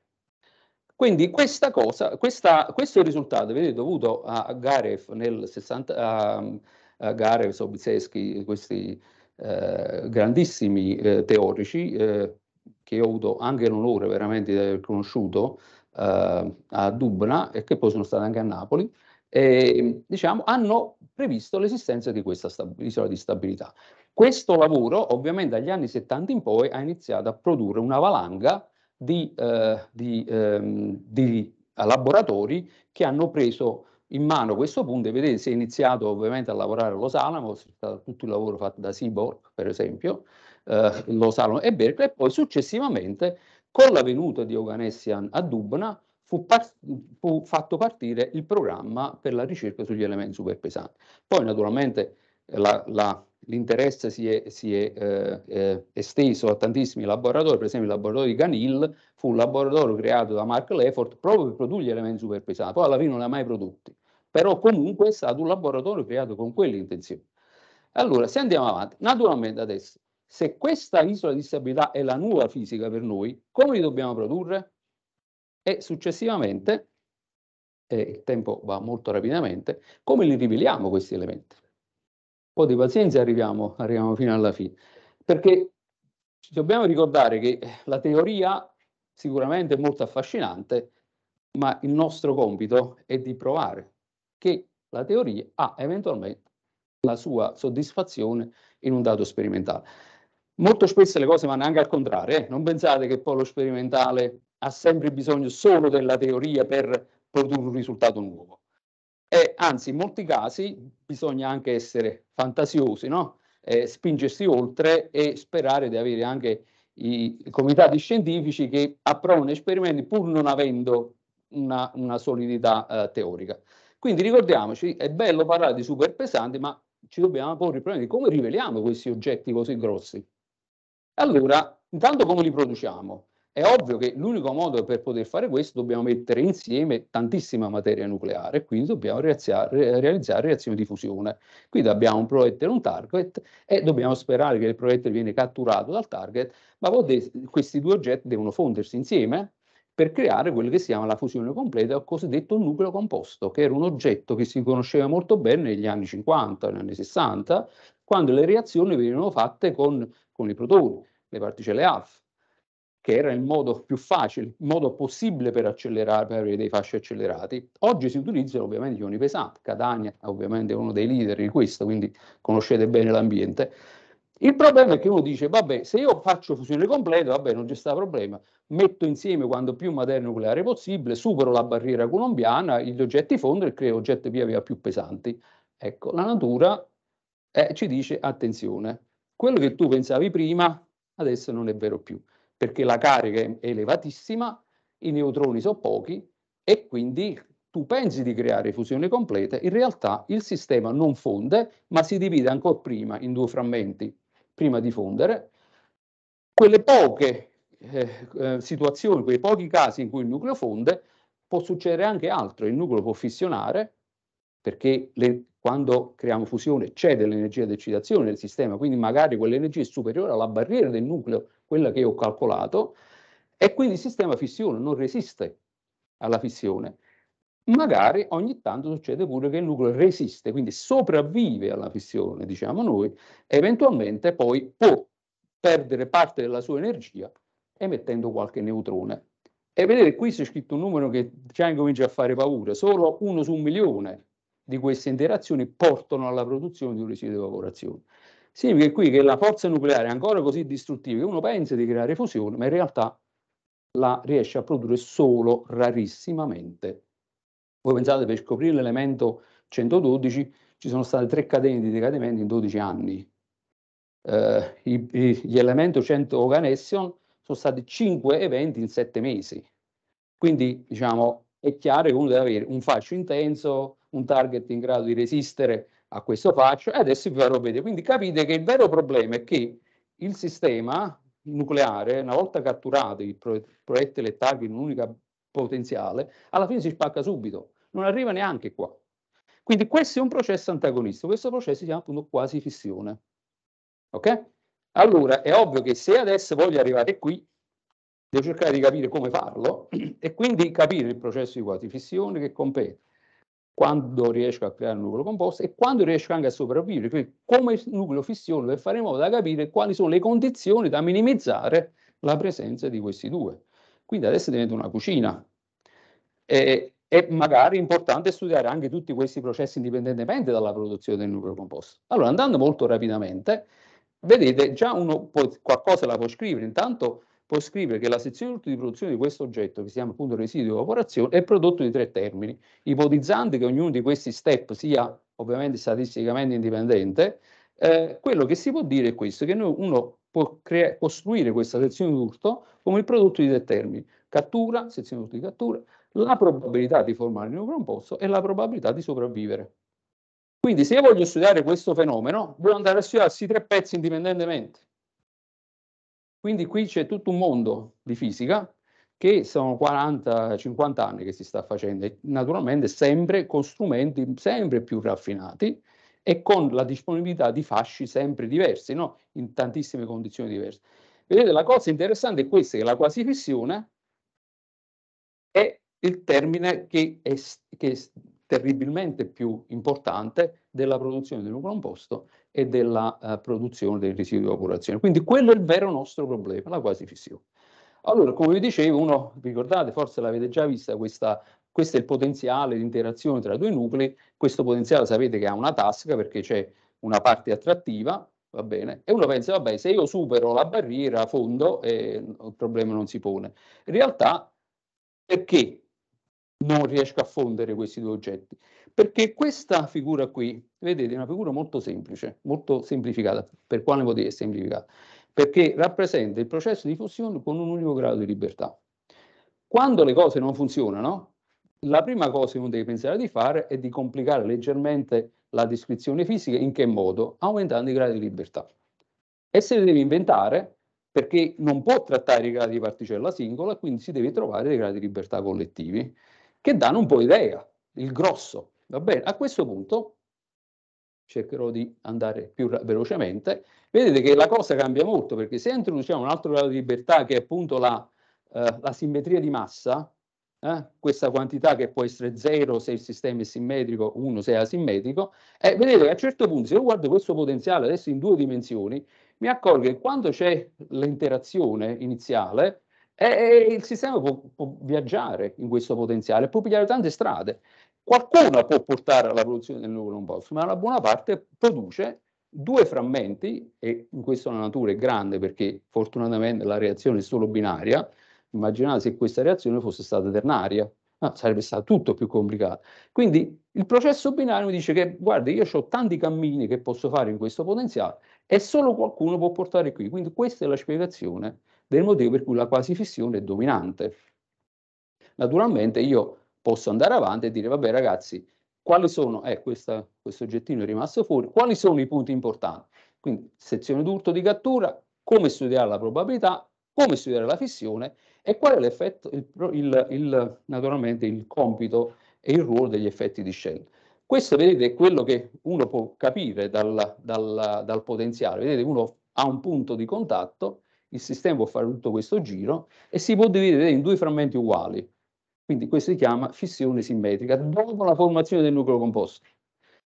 Quindi questa cosa, questa, questo risultato, vedete, dovuto a Garev nel 60... A, eh, Garev, Sobieski, questi eh, grandissimi eh, teorici eh, che ho avuto anche l'onore veramente di aver conosciuto eh, a Dubna e che poi sono stati anche a Napoli, e, diciamo, hanno previsto l'esistenza di questa stab- isola di stabilità. Questo lavoro, ovviamente dagli anni 70 in poi, ha iniziato a produrre una valanga di, eh, di, ehm, di laboratori che hanno preso in mano questo punto e vedete si è iniziato ovviamente a lavorare a Los Alamos, tutto il lavoro fatto da Seaborg per esempio, eh, Los Alamos e Berkeley e poi successivamente con la venuta di Oganessian a Dubna fu, par fu fatto partire il programma per la ricerca sugli elementi superpesanti. Poi naturalmente la, la l'interesse si è, si è eh, eh, esteso a tantissimi laboratori, per esempio il laboratorio di Canil fu un laboratorio creato da Mark Lefort proprio per produrre gli elementi superpesanti, poi alla fine non li ha mai prodotti, però comunque è stato un laboratorio creato con quell'intenzione. Allora, se andiamo avanti, naturalmente adesso, se questa isola di stabilità è la nuova fisica per noi, come li dobbiamo produrre? E successivamente, eh, il tempo va molto rapidamente, come li riveliamo questi elementi? un po' di pazienza arriviamo, arriviamo fino alla fine. Perché dobbiamo ricordare che la teoria sicuramente è molto affascinante, ma il nostro compito è di provare che la teoria ha eventualmente la sua soddisfazione in un dato sperimentale. Molto spesso le cose vanno anche al contrario, eh? non pensate che poi lo sperimentale ha sempre bisogno solo della teoria per produrre un risultato nuovo. E anzi, in molti casi bisogna anche essere fantasiosi, no? eh, spingersi oltre e sperare di avere anche i, comitati scientifici che approvano esperimenti pur non avendo una, una solidità eh, teorica. Quindi ricordiamoci, è bello parlare di super pesanti, ma ci dobbiamo porre il problema di come riveliamo questi oggetti così grossi. Allora, intanto come li produciamo? È ovvio che l'unico modo per poter fare questo dobbiamo mettere insieme tantissima materia nucleare, e quindi dobbiamo realizzare reazioni di fusione. Quindi abbiamo un proiettile e un target e dobbiamo sperare che il proiettile viene catturato dal target, ma questi due oggetti devono fondersi insieme per creare quello che si chiama la fusione completa, o cosiddetto nucleo composto, che era un oggetto che si conosceva molto bene negli anni 50, negli anni 60, quando le reazioni venivano fatte con, con i protoni, le particelle alfa che era il modo più facile, il modo possibile per, accelerare, per avere dei fasci accelerati. Oggi si utilizzano ovviamente gli ioni pesanti, Catania è ovviamente uno dei leader di questo, quindi conoscete bene l'ambiente. Il problema è che uno dice, vabbè, se io faccio fusione completa, vabbè, non c'è sta problema, metto insieme quanto più materia nucleare possibile, supero la barriera colombiana, gli oggetti fondono e creo oggetti via via più pesanti. Ecco, la natura eh, ci dice, attenzione, quello che tu pensavi prima, adesso non è vero più perché la carica è elevatissima, i neutroni sono pochi e quindi tu pensi di creare fusione complete, in realtà il sistema non fonde, ma si divide ancora prima in due frammenti, prima di fondere. Quelle poche eh, eh situazioni, quei pochi casi in cui il nucleo fonde, può succedere anche altro, il nucleo può fissionare, perché le quando creiamo fusione c'è dell'energia di eccitazione nel sistema, quindi magari quell'energia è superiore alla barriera del nucleo, quella che io ho calcolato, e quindi il sistema fissione non resiste alla fissione. Magari ogni tanto succede pure che il nucleo resiste, quindi sopravvive alla fissione, diciamo noi, eventualmente poi può perdere parte della sua energia emettendo qualche neutrone. E vedete, qui c'è scritto un numero che già incomincia a fare paura, solo uno su un milione di queste interazioni portano alla produzione di un residuo di evaporazione. Significa qui che la forza nucleare è ancora così distruttiva che uno pensa di creare fusione, ma in realtà la riesce a produrre solo rarissimamente. Voi pensate per scoprire l'elemento 112 ci sono state tre catene di decadimento in 12 anni. Eh, i, i, gli elementi 100 Oganession sono stati 5 eventi in 7 mesi. Quindi diciamo è chiaro che uno deve avere un fascio intenso, un target in grado di resistere a questo fascio e adesso vi farò vedere. Quindi capite che il vero problema è che il sistema nucleare, una volta catturato il proiettile e target in un'unica potenziale, alla fine si spacca subito, non arriva neanche qua. Quindi questo è un processo antagonista, questo processo si chiama appunto quasi fissione. Ok? Allora, è ovvio che se adesso voglio arrivare qui, devo cercare di capire come farlo e quindi capire il processo di quasi fissione che compete quando riesco a creare un nucleo composto e quando riesco anche a sopravvivere, quindi come nucleo fissione per fare in modo da capire quali sono le condizioni da minimizzare la presenza di questi due. Quindi adesso diventa una cucina e, e magari è importante studiare anche tutti questi processi indipendentemente dalla produzione del nucleo composto. Allora, andando molto rapidamente, vedete già uno può, qualcosa la può scrivere, intanto può scrivere che la sezione di produzione di questo oggetto, che si chiama appunto residuo di evaporazione, è prodotto di tre termini, ipotizzando che ognuno di questi step sia ovviamente statisticamente indipendente, eh, quello che si può dire è questo, che noi uno può costruire questa sezione di urto come il prodotto di tre termini, cattura, sezione di urto di cattura, la probabilità di formare il nuovo composto e la probabilità di sopravvivere. Quindi se io voglio studiare questo fenomeno, voglio andare a studiarsi tre pezzi indipendentemente. Quindi qui c'è tutto un mondo di fisica che sono 40-50 anni che si sta facendo, naturalmente sempre con strumenti sempre più raffinati e con la disponibilità di fasci sempre diversi, no? in tantissime condizioni diverse. Vedete, la cosa interessante è questa, che la quasi fissione è il termine che è, che è terribilmente più importante della produzione di un composto e della eh, produzione dei residui di evaporazione. Quindi quello è il vero nostro problema, la quasi fissione. Allora, come vi dicevo, uno, vi ricordate, forse l'avete già vista questa questo è il potenziale di interazione tra due nuclei, questo potenziale sapete che ha una tasca perché c'è una parte attrattiva, va bene, e uno pensa, vabbè, se io supero la barriera a fondo, eh, il problema non si pone. In realtà, perché non riesco a fondere questi due oggetti? Perché questa figura qui, vedete, è una figura molto semplice, molto semplificata, per quale motivo è semplificata? Perché rappresenta il processo di fusione con un unico grado di libertà. Quando le cose non funzionano, la prima cosa che uno deve pensare di fare è di complicare leggermente la descrizione fisica, in che modo? Aumentando i gradi di libertà. E se le deve inventare, perché non può trattare i gradi di particella singola, quindi si deve trovare dei gradi di libertà collettivi, che danno un po' idea, il grosso. Va bene, a questo punto cercherò di andare più velocemente. Vedete che la cosa cambia molto perché se introduciamo un altro grado di libertà che è appunto la, eh, la simmetria di massa, eh, questa quantità che può essere 0 se il sistema è simmetrico, 1 se è asimmetrico, eh, vedete che a un certo punto se io guardo questo potenziale adesso in due dimensioni, mi accorgo che quando c'è l'interazione iniziale, eh, eh, il sistema può, può viaggiare in questo potenziale, può pigliare tante strade Qualcuno può portare alla produzione del nucleon positive, ma la buona parte produce due frammenti, e in questo la natura è grande perché fortunatamente la reazione è solo binaria, immaginate se questa reazione fosse stata ternaria, ah, sarebbe stato tutto più complicato. Quindi il processo binario mi dice che guarda io ho tanti cammini che posso fare in questo potenziale e solo qualcuno può portare qui, quindi questa è la spiegazione del motivo per cui la quasi fissione è dominante. Naturalmente io posso andare avanti e dire, vabbè ragazzi, quali sono, eh, questa, questo oggettino è rimasto fuori, quali sono i punti importanti? Quindi sezione d'urto di cattura, come studiare la probabilità, come studiare la fissione e qual è l'effetto, il, il, il, naturalmente il compito e il ruolo degli effetti di scelta. Questo, vedete, è quello che uno può capire dal, dal, dal potenziale. Vedete, uno ha un punto di contatto, il sistema può fare tutto questo giro e si può dividere in due frammenti uguali, quindi questo si chiama fissione simmetrica dopo la formazione del nucleo composto.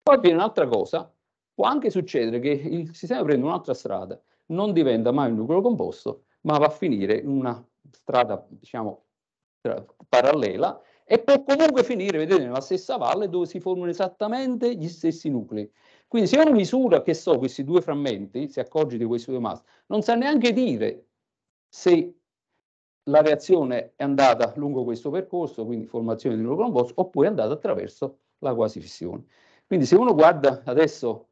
Poi viene un'altra cosa, può anche succedere che il sistema prenda un'altra strada, non diventa mai un nucleo composto, ma va a finire in una strada, diciamo, parallela e può comunque finire, vedete, nella stessa valle dove si formano esattamente gli stessi nuclei. Quindi se uno misura, che so, questi due frammenti, si accorge di questi due mass, non sa neanche dire se la reazione è andata lungo questo percorso, quindi formazione di nucleoconvosso, oppure è andata attraverso la quasi fissione. Quindi se uno guarda adesso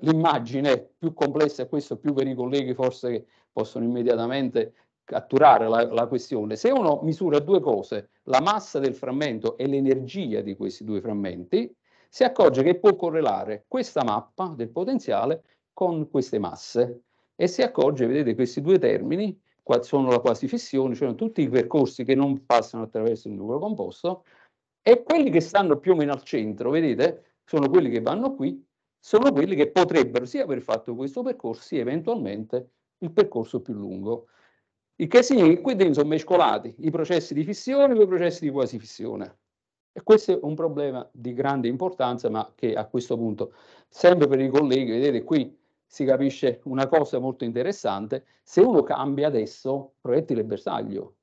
l'immagine più complessa, e questo più per i colleghi forse che possono immediatamente catturare la, la, questione, se uno misura due cose, la massa del frammento e l'energia di questi due frammenti, si accorge che può correlare questa mappa del potenziale con queste masse e si accorge, vedete questi due termini, sono la quasi fissione, cioè tutti i percorsi che non passano attraverso il nucleo composto e quelli che stanno più o meno al centro, vedete, sono quelli che vanno qui, sono quelli che potrebbero sia aver fatto questo percorso, sia eventualmente il percorso più lungo. Il che significa che qui dentro sono mescolati i processi di fissione con i processi di quasi fissione. E questo è un problema di grande importanza, ma che a questo punto, sempre per i colleghi, vedete qui, si capisce una cosa molto interessante, se uno cambia adesso proiettile bersaglio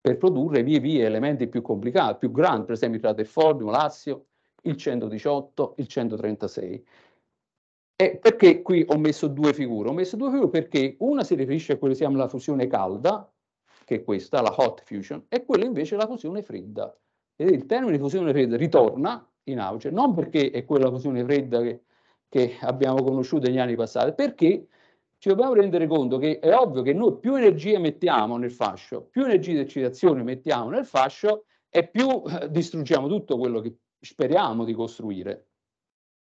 per produrre via via elementi più complicati, più grandi, per esempio il tra Terfornio, Lazio, il 118, il 136. E perché qui ho messo due figure? Ho messo due figure perché una si riferisce a quella che si chiama la fusione calda, che è questa, la hot fusion, e quella invece è la fusione fredda. E il termine fusione fredda ritorna in auge, non perché è quella fusione fredda che che abbiamo conosciuto negli anni passati, perché ci dobbiamo rendere conto che è ovvio che noi più energie mettiamo nel fascio, più energie di eccitazione mettiamo nel fascio e più eh, distruggiamo tutto quello che speriamo di costruire.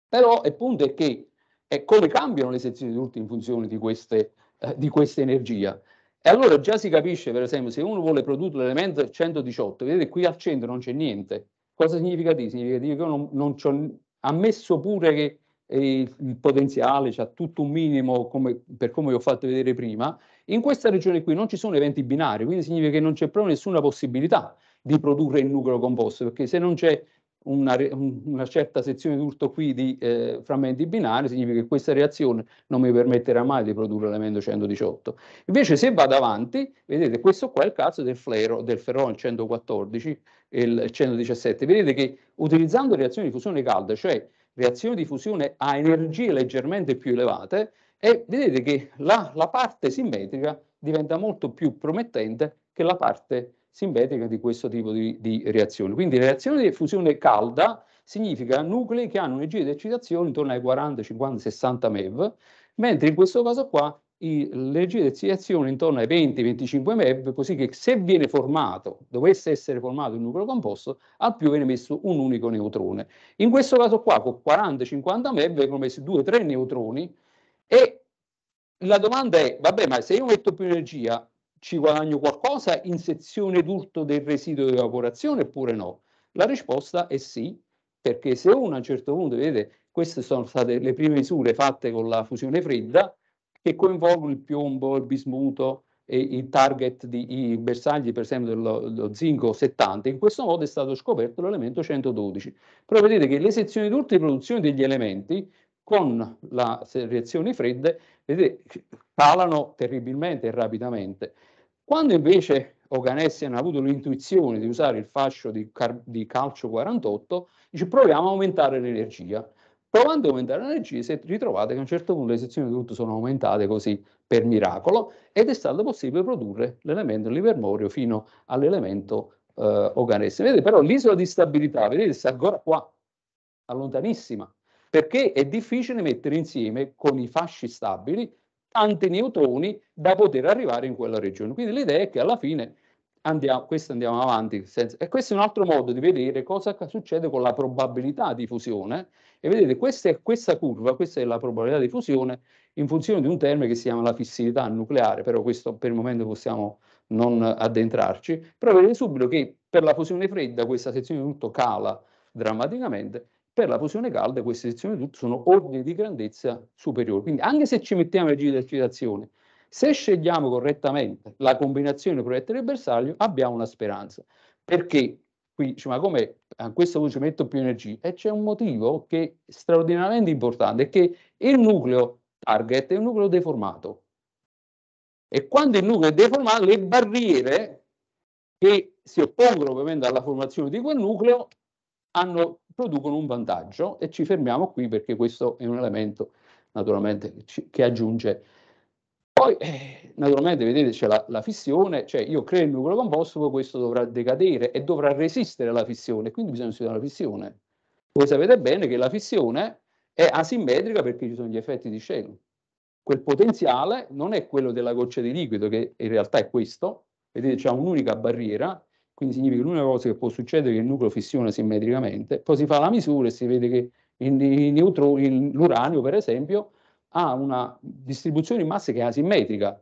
Però il punto è che è eh, come cambiano le sezioni di tutti in funzione di, queste, eh, di questa energia. E allora già si capisce, per esempio, se uno vuole produrre l'elemento 118, vedete qui al centro non c'è niente. Cosa significa di? Significa che io non, non ho ammesso pure che il, il potenziale, c'è cioè tutto un minimo come, per come vi ho fatto vedere prima, in questa regione qui non ci sono eventi binari, quindi significa che non c'è proprio nessuna possibilità di produrre il nucleo composto, perché se non c'è una, una, certa sezione d'urto qui di eh, frammenti binari, significa che questa reazione non mi permetterà mai di produrre l'elemento 118. Invece se vado avanti, vedete questo qua è il caso del flero, del ferron 114 e il 117, vedete che utilizzando reazioni di fusione calda, cioè reazioni di fusione a energie leggermente più elevate e vedete che la, la parte simmetrica diventa molto più promettente che la parte simmetrica di questo tipo di, di reazioni. Quindi reazione di fusione calda significa nuclei che hanno un'energia di eccitazione intorno ai 40, 50, 60 MeV, mentre in questo caso qua le girazioni intorno ai 20-25 MeV, così che se viene formato, dovesse essere formato il nucleo composto, al più viene messo un unico neutrone. In questo caso qua, con 40-50 MeV, vengono messi 2-3 neutroni e la domanda è, vabbè, ma se io metto più energia, ci guadagno qualcosa in sezione d'urto del residuo di evaporazione oppure no? La risposta è sì, perché se uno a un certo punto, vedete, queste sono state le prime misure fatte con la fusione fredda, che coinvolgono il piombo, il bismuto e i target, di, i bersagli per esempio dello, dello zinco 70. In questo modo è stato scoperto l'elemento 112. Però vedete che le sezioni d'urto di produzione degli elementi con la reazione fredde vedete, calano terribilmente e rapidamente. Quando invece Oganessian ha avuto l'intuizione di usare il fascio di, di calcio 48, dice proviamo a aumentare l'energia. Provando a aumentare l'energia si ritrovate che a un certo punto le sezioni di tutto sono aumentate così per miracolo ed è stato possibile produrre l'elemento livermorio fino all'elemento eh, organesimo. Vedete però l'isola di stabilità, vedete, sta ancora qua, lontanissima, perché è difficile mettere insieme con i fasci stabili tanti neutroni da poter arrivare in quella regione. Quindi l'idea è che alla fine andiamo, questo andiamo avanti. E questo è un altro modo di vedere cosa succede con la probabilità di fusione. E vedete, questa, è, questa curva, questa è la probabilità di fusione in funzione di un termine che si chiama la fissilità nucleare, però questo per il momento possiamo non addentrarci. Però vedete subito che per la fusione fredda questa sezione di tutto cala drammaticamente, per la fusione calda queste sezioni di tutto sono ordini di grandezza superiori. Quindi anche se ci mettiamo a energia di eccitazione, se scegliamo correttamente la combinazione proiettile bersaglio, abbiamo una speranza. Perché qui dice, cioè, ma come a questo punto ci metto più energia? E c'è un motivo che è straordinariamente importante, è che il nucleo target è un nucleo deformato. E quando il nucleo è deformato, le barriere che si oppongono ovviamente alla formazione di quel nucleo hanno, producono un vantaggio e ci fermiamo qui perché questo è un elemento naturalmente che aggiunge poi, eh, naturalmente, vedete, c'è la, la, fissione, cioè io creo il nucleo composto, poi questo dovrà decadere e dovrà resistere alla fissione, quindi bisogna studiare la fissione. Voi sapete bene che la fissione è asimmetrica perché ci sono gli effetti di Shannon. Quel potenziale non è quello della goccia di liquido, che in realtà è questo, vedete c'è un'unica barriera, quindi significa che l'unica cosa che può succedere è che il nucleo fissiona simmetricamente, poi si fa la misura e si vede che l'uranio per esempio, ha una distribuzione di masse che è asimmetrica.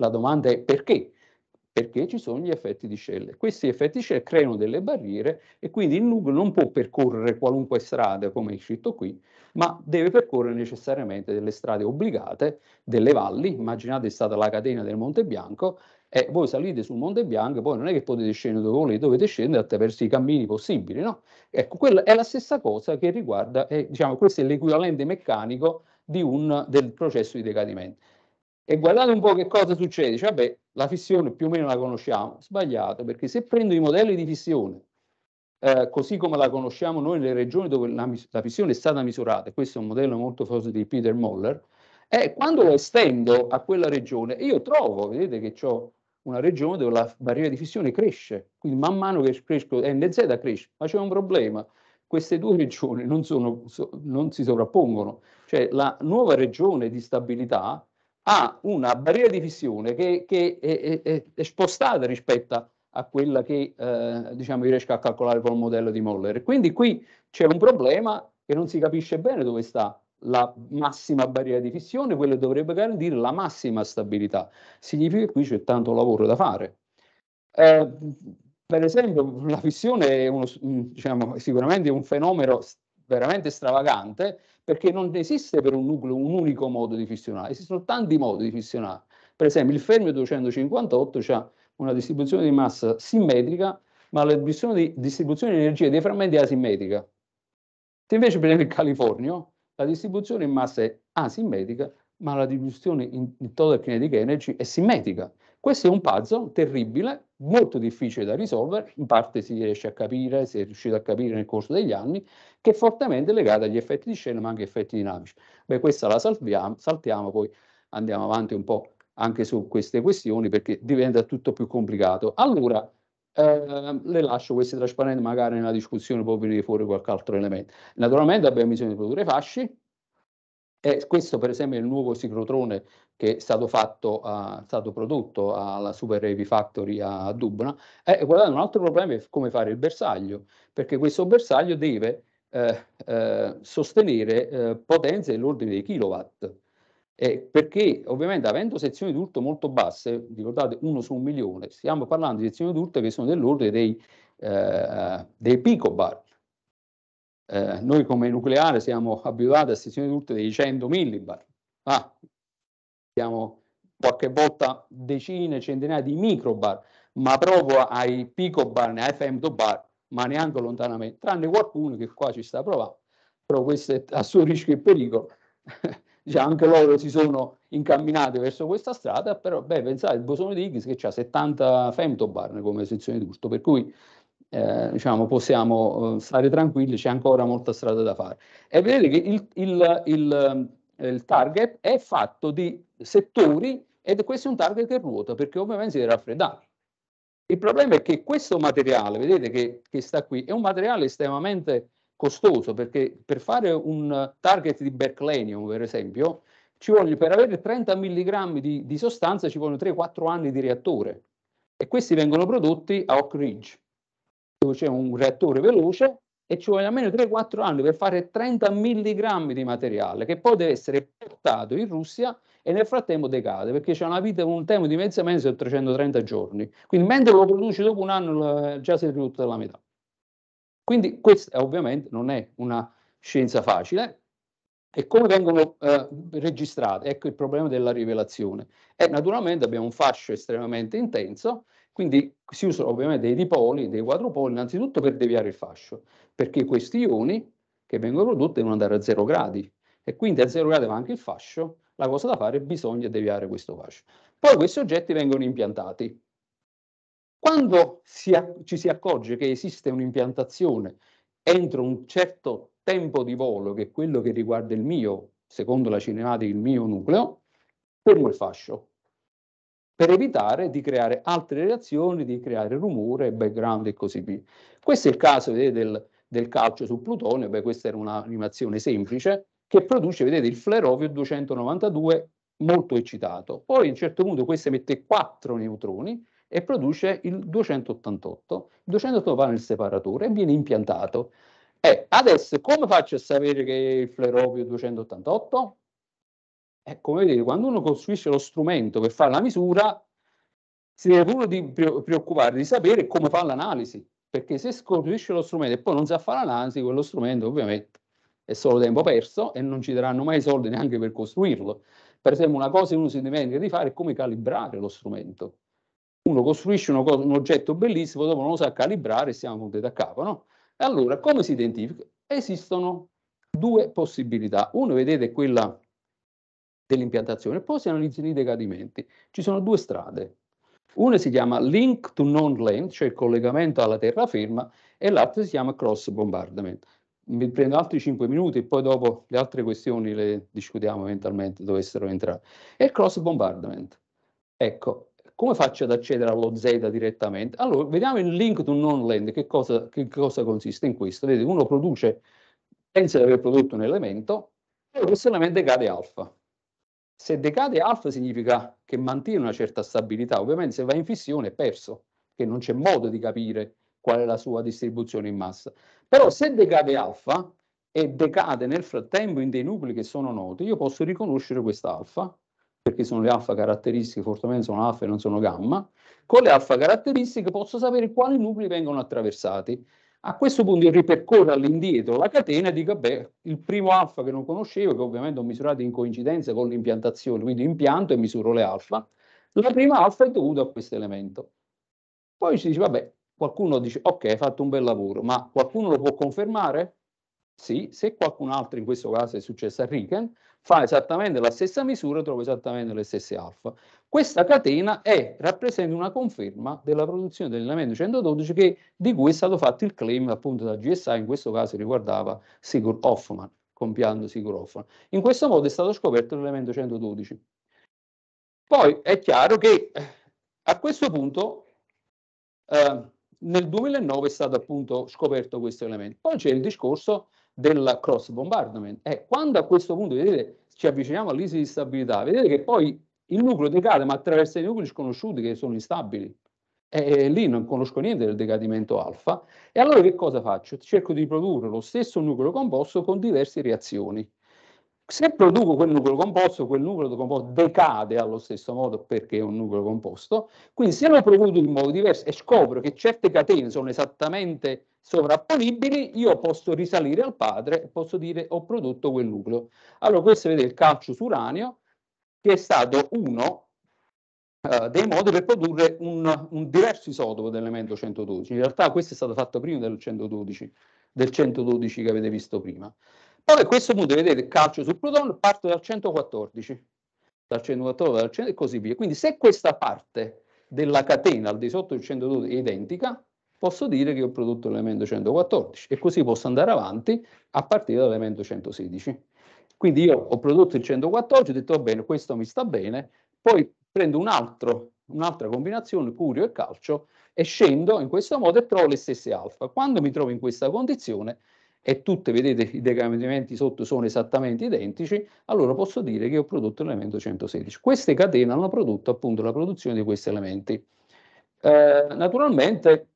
La domanda è perché? Perché ci sono gli effetti di shell. Questi effetti di shell creano delle barriere e quindi il nucleo non può percorrere qualunque strada, come è scritto qui, ma deve percorrere necessariamente delle strade obbligate, delle valli. Immaginate è stata la catena del Monte Bianco e voi salite sul Monte Bianco, poi non è che potete scendere dove volete, dovete scendere attraverso i cammini possibili, no? Ecco, quella è la stessa cosa che riguarda, eh, diciamo, questo è l'equivalente meccanico un, del processo di decadimento. E guardate un po' che cosa succede. Cioè, vabbè, la fissione più o meno la conosciamo. Sbagliato, perché se prendo i modelli di fissione, eh, così come la conosciamo noi nelle regioni dove la, la, fissione è stata misurata, questo è un modello molto famoso di Peter Moller, e eh, quando lo estendo a quella regione, io trovo, vedete che ho una regione dove la barriera di fissione cresce, quindi man mano che cresco, eh, NZ cresce, ma c'è un problema, queste due regioni non, sono, so, non si sovrappongono, cioè la nuova regione di stabilità ha una barriera di fissione che, che è, è, è, spostata rispetto a quella che eh, diciamo, io riesco a calcolare con il modello di Moller. Quindi qui c'è un problema che non si capisce bene dove sta la massima barriera di fissione, quella che dovrebbe garantire la massima stabilità. Significa che qui c'è tanto lavoro da fare. Eh, per esempio, la fissione è uno, diciamo, sicuramente un fenomeno veramente stravagante perché non esiste per un nucleo un unico modo di fissionare, esistono tanti modi di fissionare. Per esempio il fermio 258 ha una distribuzione di massa simmetrica, ma la distribuzione di, distribuzione di energia dei frammenti è asimmetrica. Se invece prendiamo il californio, la distribuzione in massa è asimmetrica, ma la distribuzione in total kinetic energy è simmetrica. Questo è un puzzle terribile, molto difficile da risolvere, in parte si riesce a capire, si è riuscito a capire nel corso degli anni, che è fortemente legato agli effetti di scena ma anche agli effetti dinamici. Beh, questa la salviamo, saltiamo, poi andiamo avanti un po' anche su queste questioni perché diventa tutto più complicato. Allora, eh, le lascio queste trasparenti, magari nella discussione può venire fuori qualche altro elemento. Naturalmente abbiamo bisogno di produrre fasci, e eh, questo per esempio è il nuovo ciclotrone che è stato, fatto, uh, stato prodotto alla Super Heavy Factory a Dubna, è guardate, un altro problema è come fare il bersaglio, perché questo bersaglio deve eh, eh, sostenere eh, potenze dell'ordine dei kilowatt. Eh, perché ovviamente avendo sezioni d'urto molto basse, ricordate uno su un milione, stiamo parlando di sezioni d'urto che sono dell'ordine dei, eh, dei picobar. Eh, noi come nucleare siamo abituati a sezioni d'urto dei 100 millibar, ah, abbiamo qualche volta decine, centinaia di microbar, ma proprio ai picobar, ai femtobar, ma neanche lontanamente, tranne qualcuno che qua ci sta provando, però questo è a suo rischio e pericolo. Già cioè, anche loro si sono incamminati verso questa strada, però beh, pensate, il bosone di Higgs che ha 70 femtobarn come sezione di gusto, per cui eh, diciamo, possiamo eh, stare tranquilli, c'è ancora molta strada da fare. E vedete che il, il, il eh, il target è fatto di settori ed questo è un target che ruota perché ovviamente si deve raffreddare. Il problema è che questo materiale, vedete che, che sta qui, è un materiale estremamente costoso perché per fare un target di Berkelenium, per esempio, ci voglio, per avere 30 mg di, di, sostanza ci vogliono 3-4 anni di reattore e questi vengono prodotti a Oak Ridge, dove c'è un reattore veloce e ci vogliono almeno 3-4 anni per fare 30 mg di materiale che poi deve essere portato in Russia e nel frattempo decade perché c'è una vita, un tempo di mezzamento di 330 giorni. Quindi mentre lo produci dopo un anno già si è ridotto della metà. Quindi questa ovviamente non è una scienza facile, e come vengono eh, registrate? Ecco il problema della rivelazione. E eh, naturalmente abbiamo un fascio estremamente intenso quindi si usano ovviamente dei dipoli, dei quadrupoli, innanzitutto per deviare il fascio, perché questi ioni che vengono prodotti devono andare a zero gradi e quindi a zero gradi va anche il fascio, la cosa da fare è bisogna deviare questo fascio. Poi questi oggetti vengono impiantati. Quando si ci si accorge che esiste un'impiantazione entro un certo tempo di volo, che è quello che riguarda il mio, secondo la cinematica, il mio nucleo, fermo il fascio, per evitare di creare altre reazioni, di creare rumore, background e così via. Questo è il caso vedete, del, del calcio su plutonio, beh, questa era un'animazione semplice, che produce, vedete, il flerovio 292 molto eccitato. Poi a un certo punto questo emette 4 neutroni e produce il 288. Il 288 va nel separatore e viene impiantato. Eh, adesso come faccio a sapere che il flerovio 288? E come vedete, quando uno costruisce lo strumento per fare la misura, si deve pure di preoccupare di sapere come fa l'analisi, perché se costruisce lo strumento e poi non sa fare l'analisi, quello strumento ovviamente è solo tempo perso e non ci daranno mai soldi neanche per costruirlo. Per esempio, una cosa che uno si dimentica di fare è come calibrare lo strumento. Uno costruisce una un oggetto bellissimo, dopo non lo sa calibrare e siamo punti da capo, no? E allora, come si identifica? Esistono due possibilità. Una, vedete, è quella dell'impiantazione, poi si analizzano i decadimenti. Ci sono due strade. Una si chiama link to non-land, cioè il collegamento alla terraferma, e l'altra si chiama cross bombardment. Mi prendo altri 5 minuti e poi dopo le altre questioni le discutiamo eventualmente, dovessero entrare. E il cross bombardment. Ecco, come faccio ad accedere allo Z direttamente? Allora, vediamo il link to non-land, che che cosa consiste in questo. Vedete, uno produce, pensa di aver prodotto un elemento, e questo elemento cade alfa se decade alfa significa che mantiene una certa stabilità, ovviamente se va in fissione è perso, che non c'è modo di capire qual è la sua distribuzione in massa. Però se decade alfa e decade nel frattempo in dei nuclei che sono noti, io posso riconoscere questa alfa, perché sono le alfa caratteristiche, fortemente sono alfa e non sono gamma, con le alfa caratteristiche posso sapere quali nuclei vengono attraversati. A questo punto ripercorre all'indietro la catena e dica, beh, il primo alfa che non conoscevo, che ovviamente ho misurato in coincidenza con l'impiantazione, quindi impianto e misuro le alfa, la prima alfa è dovuta a questo elemento. Poi si dice, vabbè, qualcuno dice, ok, hai fatto un bel lavoro, ma qualcuno lo può confermare? Sì, se qualcun altro, in questo caso è successo a Riken, fa esattamente la stessa misura, trova esattamente le stesse alfa. Questa catena è, rappresenta una conferma della produzione dell'elemento 112 che, di cui è stato fatto il claim appunto da GSA, in questo caso riguardava Sigur Hoffman, compiando Sigur Hoffman. In questo modo è stato scoperto l'elemento 112. Poi è chiaro che eh, a questo punto eh, nel 2009 è stato appunto scoperto questo elemento. Poi c'è il discorso del cross bombardment. E quando a questo punto vedete, ci avviciniamo all'isola di stabilità, vedete che poi il nucleo decade ma attraverso i nuclei sconosciuti che sono instabili. E lì non conosco niente del decadimento alfa. E allora che cosa faccio? Cerco di produrre lo stesso nucleo composto con diverse reazioni. Se produco quel nucleo composto, quel nucleo composto decade allo stesso modo perché è un nucleo composto, quindi se lo produco in modo diverso e scopro che certe catene sono esattamente sovrapponibili, io posso risalire al padre e posso dire ho prodotto quel nucleo. Allora questo vede il calcio uranio che è stato uno eh, dei modi per produrre un, un diverso isotopo dell'elemento 112. In realtà questo è stato fatto prima del 112, del 112 che avete visto prima. Poi a questo punto vedete il calcio sul protono parto dal 114, dal 114 e così via. Quindi se questa parte della catena al di sotto del 112 è identica, posso dire che ho prodotto l'elemento 114 e così posso andare avanti a partire dall'elemento 116. Quindi io ho prodotto il 114, ho detto va bene, questo mi sta bene, poi prendo un altro, un'altra combinazione, curio e calcio, e scendo in questo modo e trovo le stesse alfa. Quando mi trovo in questa condizione, e tutte, vedete, i decambiamenti sotto sono esattamente identici, allora posso dire che ho prodotto l'elemento 116. Queste catene hanno prodotto appunto la produzione di questi elementi. Eh, naturalmente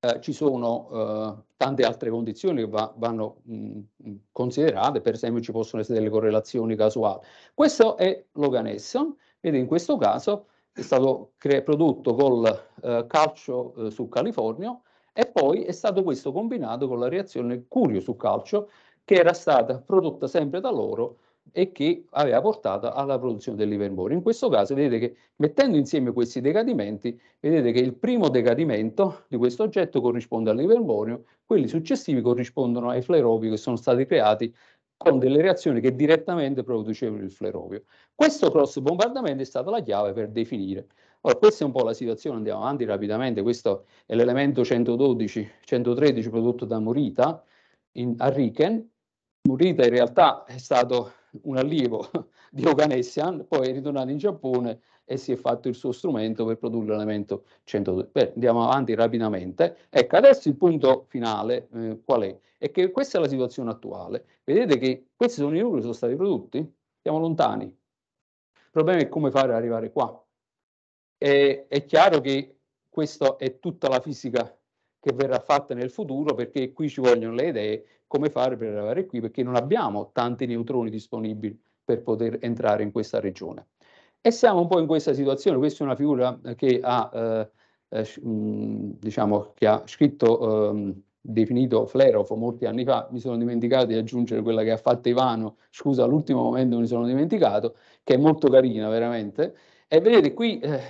eh, ci sono eh, tante altre condizioni che va, vanno mh, mm, mm, considerate, per esempio ci possono essere delle correlazioni casuali. Questo è Loganesson, vedi in questo caso è stato prodotto col eh, calcio eh, su Californio e poi è stato questo combinato con la reazione curio su calcio che era stata prodotta sempre da loro e che aveva portato alla produzione dell'ivermore. In questo caso vedete che mettendo insieme questi decadimenti, vedete che il primo decadimento di questo oggetto corrisponde all'ivermorio, quelli successivi corrispondono ai fleropi che sono stati creati con delle reazioni che direttamente producevano il fleropio. Questo cross bombardamento è stata la chiave per definire. Ora, questa è un po' la situazione, andiamo avanti rapidamente, questo è l'elemento 112, 113 prodotto da Morita in, a Riken. Morita in realtà è stato un allievo di Oganessian, poi è ritornato in Giappone e si è fatto il suo strumento per produrre l'elemento 102. Beh, andiamo avanti rapidamente. Ecco, adesso il punto finale eh, qual è? È che questa è la situazione attuale. Vedete che questi sono i numeri che sono stati prodotti? Siamo lontani. Il problema è come fare ad arrivare qua. E, è chiaro che questa è tutta la fisica che verrà fatta nel futuro perché qui ci vogliono le idee come fare per arrivare qui perché non abbiamo tanti neutroni disponibili per poter entrare in questa regione. E siamo un po' in questa situazione, questa è una figura eh, che ha, eh, eh, diciamo, che ha scritto, eh, definito Flerofo molti anni fa, mi sono dimenticato di aggiungere quella che ha fatto Ivano, scusa all'ultimo momento mi sono dimenticato, che è molto carina veramente, e vedete qui eh,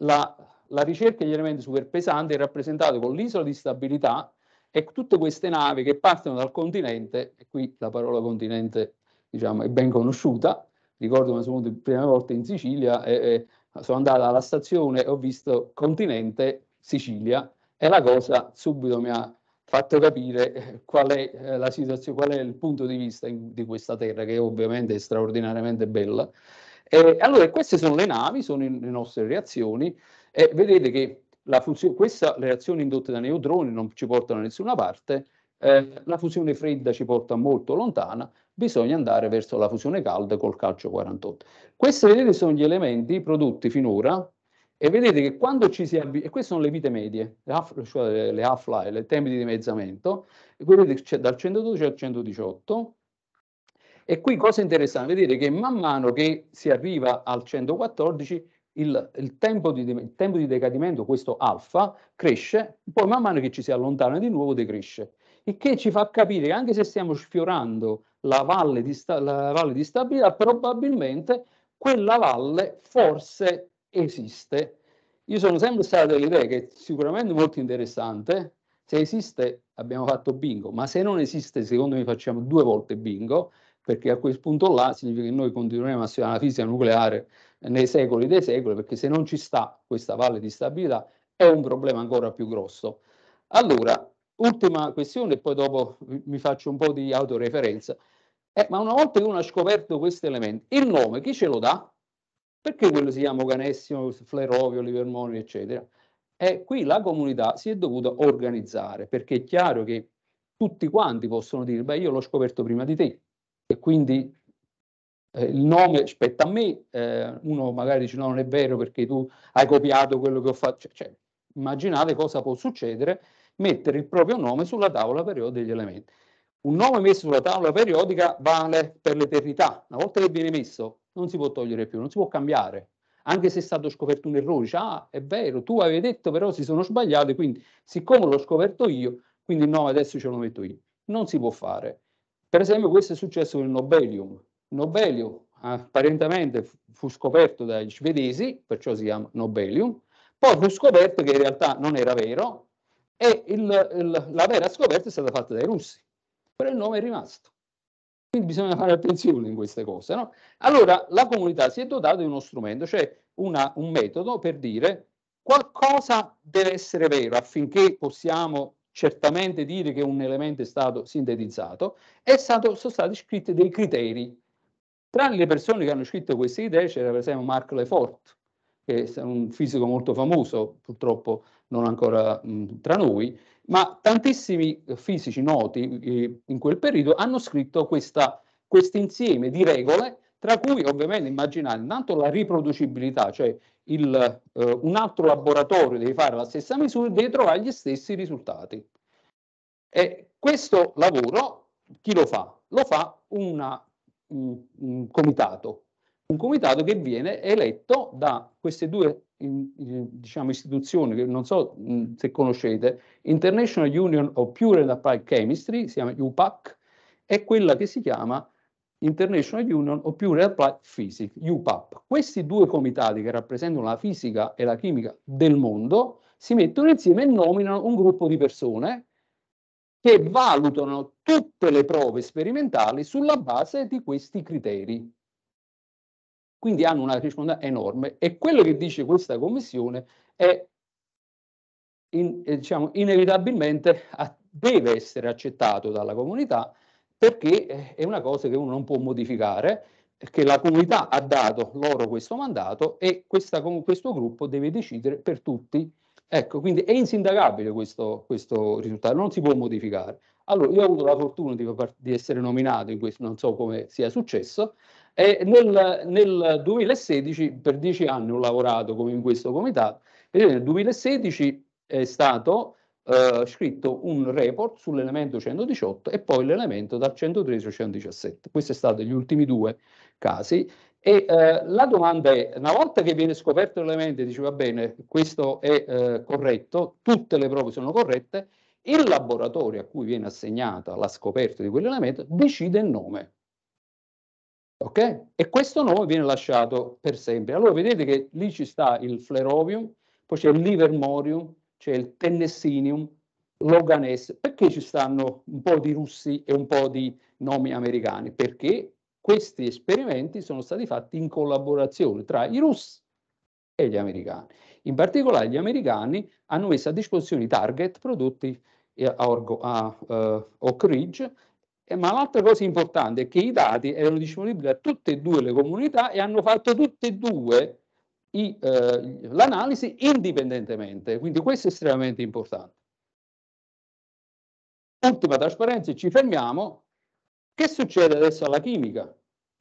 la, la ricerca degli elementi superpesanti è rappresentata con l'isola di stabilità e tutte queste navi che partono dal continente, e qui la parola continente diciamo, è ben conosciuta, ricordo che sono venuto la prima volta in Sicilia e, e sono andata alla stazione e ho visto continente Sicilia e la cosa subito mi ha fatto capire eh, qual è eh, la situazione, qual è il punto di vista in, di questa terra che ovviamente è straordinariamente bella. E allora queste sono le navi, sono le nostre reazioni e vedete che fusione, questa, le reazioni indotte da neutroni non ci portano da nessuna parte, eh, la fusione fredda ci porta molto lontana, bisogna andare verso la fusione calda col calcio 48. Questi vedete sono gli elementi prodotti finora e vedete che quando ci si avvicina, e queste sono le vite medie, le half, cioè le half life, i tempi di dimezzamento, vedete c'è dal 112 al 118, e qui cosa interessante, vedete che man mano che si arriva al 114 il, il, tempo di, il, tempo di, decadimento, questo alfa, cresce, poi man mano che ci si allontana di nuovo decresce. Il che ci fa capire che anche se stiamo sfiorando la valle di, sta, la valle di stabilità, probabilmente quella valle forse esiste. Io sono sempre stato dell'idea che è sicuramente molto interessante, se esiste abbiamo fatto bingo, ma se non esiste secondo me facciamo due volte bingo, perché a quel punto là significa che noi continueremo a studiare la fisica nucleare nei secoli dei secoli, perché se non ci sta questa valle di stabilità è un problema ancora più grosso. Allora, ultima questione, e poi dopo mi faccio un po' di autoreferenza. Eh, ma una volta che uno ha scoperto questi elementi, il nome chi ce lo dà? Perché quello si chiama Oganessimo, Flerovio, Livermoni, eccetera? E qui la comunità si è dovuta organizzare, perché è chiaro che tutti quanti possono dire, beh io l'ho scoperto prima di te, e quindi eh, il nome spetta a me, eh, uno magari dice no non è vero perché tu hai copiato quello che ho fatto, cioè, cioè, immaginate cosa può succedere mettere il proprio nome sulla tavola periodica degli elementi. Un nome messo sulla tavola periodica vale per l'eternità, una volta che viene messo non si può togliere più, non si può cambiare, anche se è stato scoperto un errore, dice, ah è vero, tu avevi detto però si sono sbagliati, quindi siccome l'ho scoperto io, quindi il nome adesso ce lo metto io. Non si può fare. Per esempio questo è successo con il Nobelium, Nobelio apparentemente fu scoperto dai svedesi, perciò si chiama Nobelium, poi fu scoperto che in realtà non era vero e il, il, la vera scoperta è stata fatta dai russi, però il nome è rimasto. Quindi bisogna fare attenzione in queste cose. No? Allora la comunità si è dotata di uno strumento, cioè una, un metodo per dire qualcosa deve essere vero affinché possiamo certamente dire che un elemento è stato sintetizzato, è stato, sono stati scritti dei criteri tra le persone che hanno scritto queste idee c'era per esempio Marc Lefort, che è un fisico molto famoso, purtroppo non ancora mh, tra noi, ma tantissimi fisici noti eh, in quel periodo hanno scritto questo insieme di regole, tra cui ovviamente immaginare intanto la riproducibilità, cioè il, eh, un altro laboratorio deve fare la stessa misura e deve trovare gli stessi risultati. E questo lavoro chi lo fa? Lo fa una un comitato, un comitato che viene eletto da queste due diciamo, istituzioni che non so mm, se conoscete, International Union of Pure and Applied Chemistry, si chiama UPAC, e quella che si chiama International Union of Pure and Applied Physics, UPAP. Questi due comitati che rappresentano la fisica e la chimica del mondo si mettono insieme e nominano un gruppo di persone che valutano tutte le prove sperimentali sulla base di questi criteri. Quindi hanno una rispondenza enorme e quello che dice questa commissione è, in, eh, diciamo, inevitabilmente deve essere accettato dalla comunità perché eh, è una cosa che uno non può modificare, che la comunità ha dato loro questo mandato e questa, questo gruppo deve decidere per tutti Ecco, quindi è insindacabile questo, questo, risultato, non si può modificare. Allora, io ho avuto la fortuna di, di essere nominato in questo, non so come sia successo, e nel, nel 2016, per dieci anni ho lavorato come in questo comitato, e nel 2016 è stato eh, scritto un report sull'elemento 118 e poi l'elemento dal 113 al 117. Questi sono stati gli ultimi due casi e eh, la domanda è, una volta che viene scoperto l'elemento e dice va bene, questo è eh, corretto, tutte le prove sono corrette, il laboratorio a cui viene assegnata la scoperta di quell'elemento decide il nome. Ok? E questo nome viene lasciato per sempre. Allora vedete che lì ci sta il flerovium, poi c'è il livermorium, c'è il tennessinium, l'oganes. Perché ci stanno un po' di russi e un po' di nomi americani? Perché questi esperimenti sono stati fatti in collaborazione tra i russi e gli americani. In particolare gli americani hanno messo a disposizione i target prodotti a, Orgo, a uh, Oak Ridge, eh, ma l'altra cosa importante è che i dati erano disponibili a tutte e due le comunità e hanno fatto tutte e due i, uh, l'analisi indipendentemente, quindi questo è estremamente importante. Ultima trasparenza, e ci fermiamo. Che succede adesso alla chimica?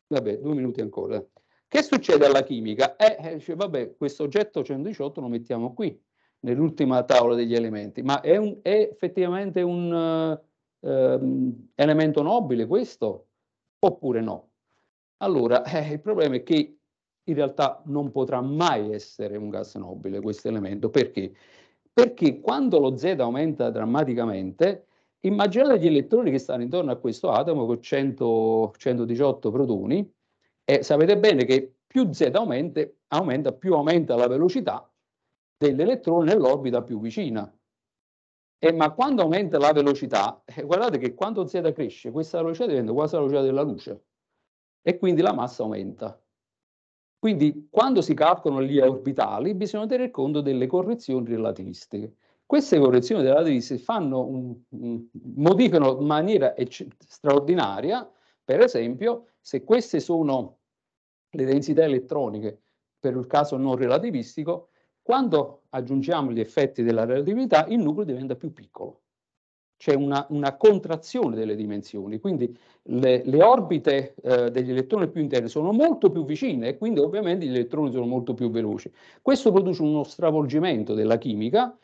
Vabbè, due minuti ancora. Che succede alla chimica? Eh, eh dice, vabbè, questo oggetto 118 lo mettiamo qui, nell'ultima tavola degli elementi, ma è, un, è effettivamente un um, elemento nobile questo? Oppure no? Allora, eh, il problema è che in realtà non potrà mai essere un gas nobile questo elemento, perché? Perché quando lo Z aumenta drammaticamente, Immaginate gli elettroni che stanno intorno a questo atomo con 100, 118 protoni e sapete bene che più Z aumenta, aumenta più aumenta la velocità dell'elettrone nell'orbita più vicina. E, eh, ma quando aumenta la velocità, eh, guardate che quando Z cresce, questa velocità diventa quasi la velocità della luce e quindi la massa aumenta. Quindi quando si calcolano gli orbitali bisogna tenere conto delle correzioni relativistiche. Queste correzioni della deriva fanno un, modificano in maniera straordinaria, per esempio, se queste sono le densità elettroniche per il caso non relativistico, quando aggiungiamo gli effetti della relatività, il nucleo diventa più piccolo. C'è una, una contrazione delle dimensioni, quindi le, le orbite eh, degli elettroni più interi sono molto più vicine e quindi ovviamente gli elettroni sono molto più veloci. Questo produce uno stravolgimento della chimica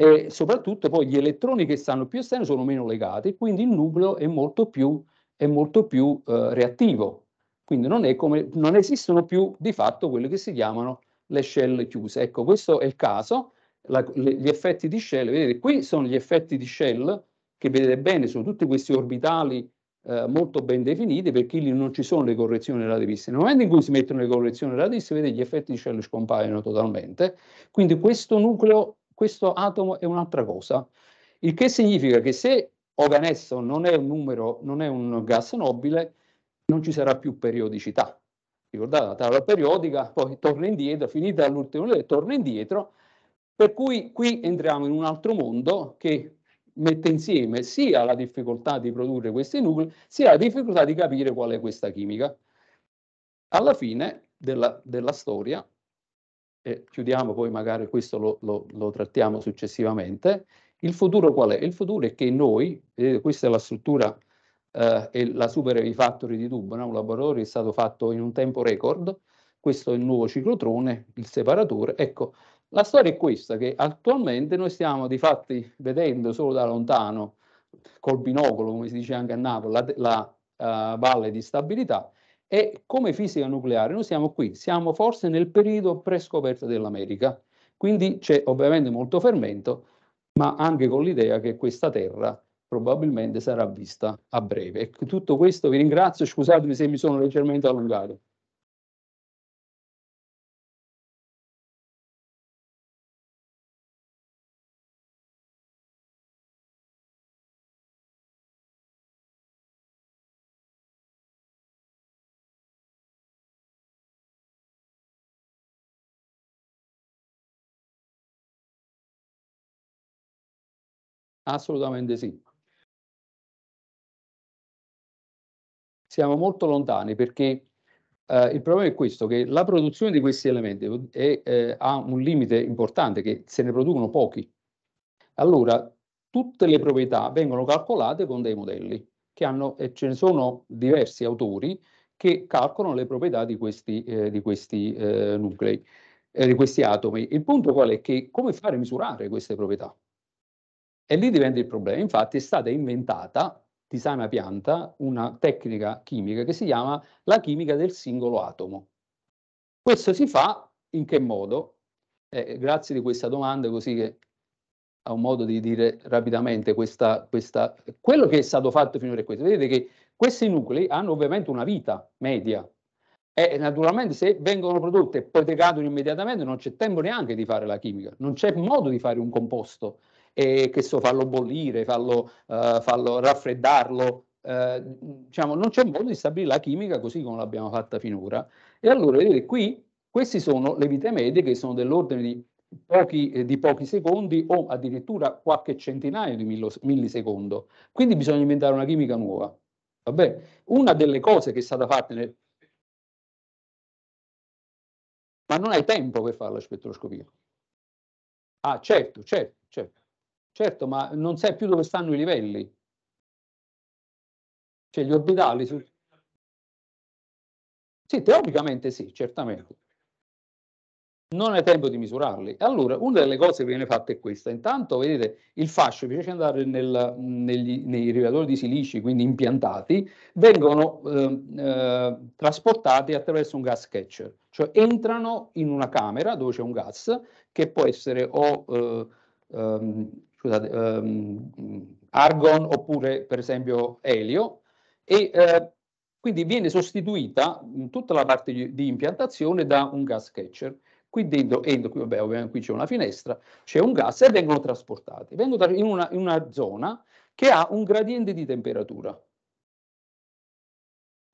e soprattutto poi gli elettroni che stanno più esterni sono meno legati, quindi il nucleo è molto più, è molto più eh, reattivo. Quindi non, come, non, esistono più di fatto quelle che si chiamano le shell chiuse. Ecco, questo è il caso, la, le, gli effetti di shell, vedete qui sono gli effetti di shell che vedete bene, sono tutti questi orbitali eh, molto ben definiti perché lì non ci sono le correzioni relativiste. Nel momento in cui si mettono le correzioni relativiste, vedete gli effetti di shell scompaiono totalmente. Quindi questo nucleo questo atomo è un'altra cosa. Il che significa che se Organesso non è un numero, non è un gas nobile, non ci sarà più periodicità. Ricordate la tavola periodica, poi torna indietro, finita l'ulteriore, torna indietro, per cui qui entriamo in un altro mondo che mette insieme sia la difficoltà di produrre questi nuclei, sia la difficoltà di capire qual è questa chimica. Alla fine della, della storia, e chiudiamo poi magari questo lo, lo, lo, trattiamo successivamente, il futuro qual è? Il futuro è che noi, eh, questa è la struttura eh, e la Super Heavy Factory di Dubna, un laboratorio che è stato fatto in un tempo record, questo è il nuovo ciclotrone, il separatore, ecco, la storia è questa, che attualmente noi stiamo di fatti vedendo solo da lontano, col binocolo, come si dice anche a Napoli, la, la uh, valle di stabilità, e come fisica nucleare noi siamo qui, siamo forse nel periodo prescoperto dell'America. Quindi c'è ovviamente molto fermento, ma anche con l'idea che questa terra probabilmente sarà vista a breve. E tutto questo vi ringrazio, scusatemi se mi sono leggermente allungato. Assolutamente sì. Siamo molto lontani perché eh, il problema è questo, che la produzione di questi elementi è, eh, ha un limite importante, che se ne producono pochi. Allora, tutte le proprietà vengono calcolate con dei modelli, che hanno, e ce ne sono diversi autori che calcolano le proprietà di questi, eh, di questi eh, nuclei, eh, di questi atomi. Il punto qual è? Che come fare a misurare queste proprietà? E lì diventa il problema. Infatti è stata inventata, di sana pianta, una tecnica chimica che si chiama la chimica del singolo atomo. Questo si fa in che modo? Eh, grazie di questa domanda, così che ha un modo di dire rapidamente questa, questa, quello che è stato fatto finora è questo. Vedete che questi nuclei hanno ovviamente una vita media, e naturalmente se vengono prodotte e poi decadono immediatamente non c'è tempo neanche di fare la chimica, non c'è modo di fare un composto e che so, farlo bollire, farlo, uh, farlo raffreddarlo. Uh, diciamo, non c'è modo di stabilire la chimica così come l'abbiamo fatta finora. E allora, vedete, qui queste sono le vite medie che sono dell'ordine di pochi, eh, di pochi secondi o addirittura qualche centinaio di millo, millisecondo. Quindi bisogna inventare una chimica nuova. Vabbè. Una delle cose che è stata fatta nel... Ma non hai tempo per fare la spettroscopia. Ah, certo, certo, certo. Certo, ma non sai più dove stanno i livelli. Cioè gli orbitali... Su... Sì, teoricamente sì, certamente. Non è tempo di misurarli. Allora, una delle cose che viene fatta è questa. Intanto, vedete, il fascio, invece di andare nel, negli, nei rilevatori di silici, quindi impiantati, vengono eh, eh, trasportati attraverso un gas catcher. Cioè entrano in una camera dove c'è un gas, che può essere o eh, ehm, scusate, um, argon oppure per esempio elio e eh, quindi viene sostituita mm, tutta la parte di, di, impiantazione da un gas catcher. Qui dentro, entro, qui, vabbè, ovviamente qui c'è una finestra, c'è un gas e vengono trasportati. Vengono in una, in una zona che ha un gradiente di temperatura.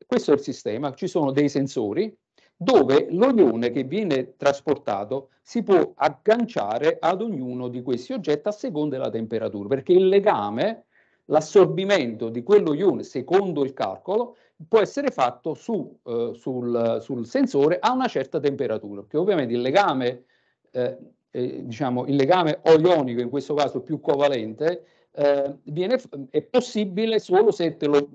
Questo è il sistema, ci sono dei sensori dove lo che viene trasportato si può agganciare ad ognuno di questi oggetti a seconda della temperatura, perché il legame, l'assorbimento di quello ione, secondo il calcolo, può essere fatto su, eh, sul, sul, sensore a una certa temperatura, che ovviamente il legame, eh, eh, diciamo, il legame o ionico, in questo caso più covalente, eh, viene, è possibile solo se te lo,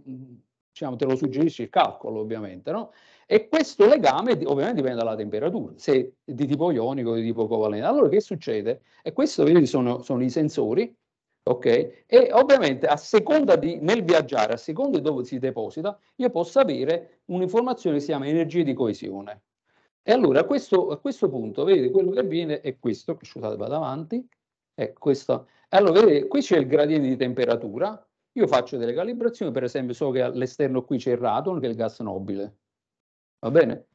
diciamo, te lo suggerisce il calcolo, ovviamente, no? E questo legame ovviamente dipende dalla temperatura, se di tipo ionico o di tipo covalente. Allora che succede? E questo vedi, sono, sono i sensori, ok? E ovviamente a seconda di, nel viaggiare, a seconda di dove si deposita, io posso avere un'informazione che si chiama energia di coesione. E allora a questo, a questo punto, vedi, quello che avviene è questo, scusate, vado avanti, è questo. Allora, vedete, qui c'è il gradiente di temperatura, io faccio delle calibrazioni, per esempio so che all'esterno qui c'è il radon, che è il gas nobile, Va bene?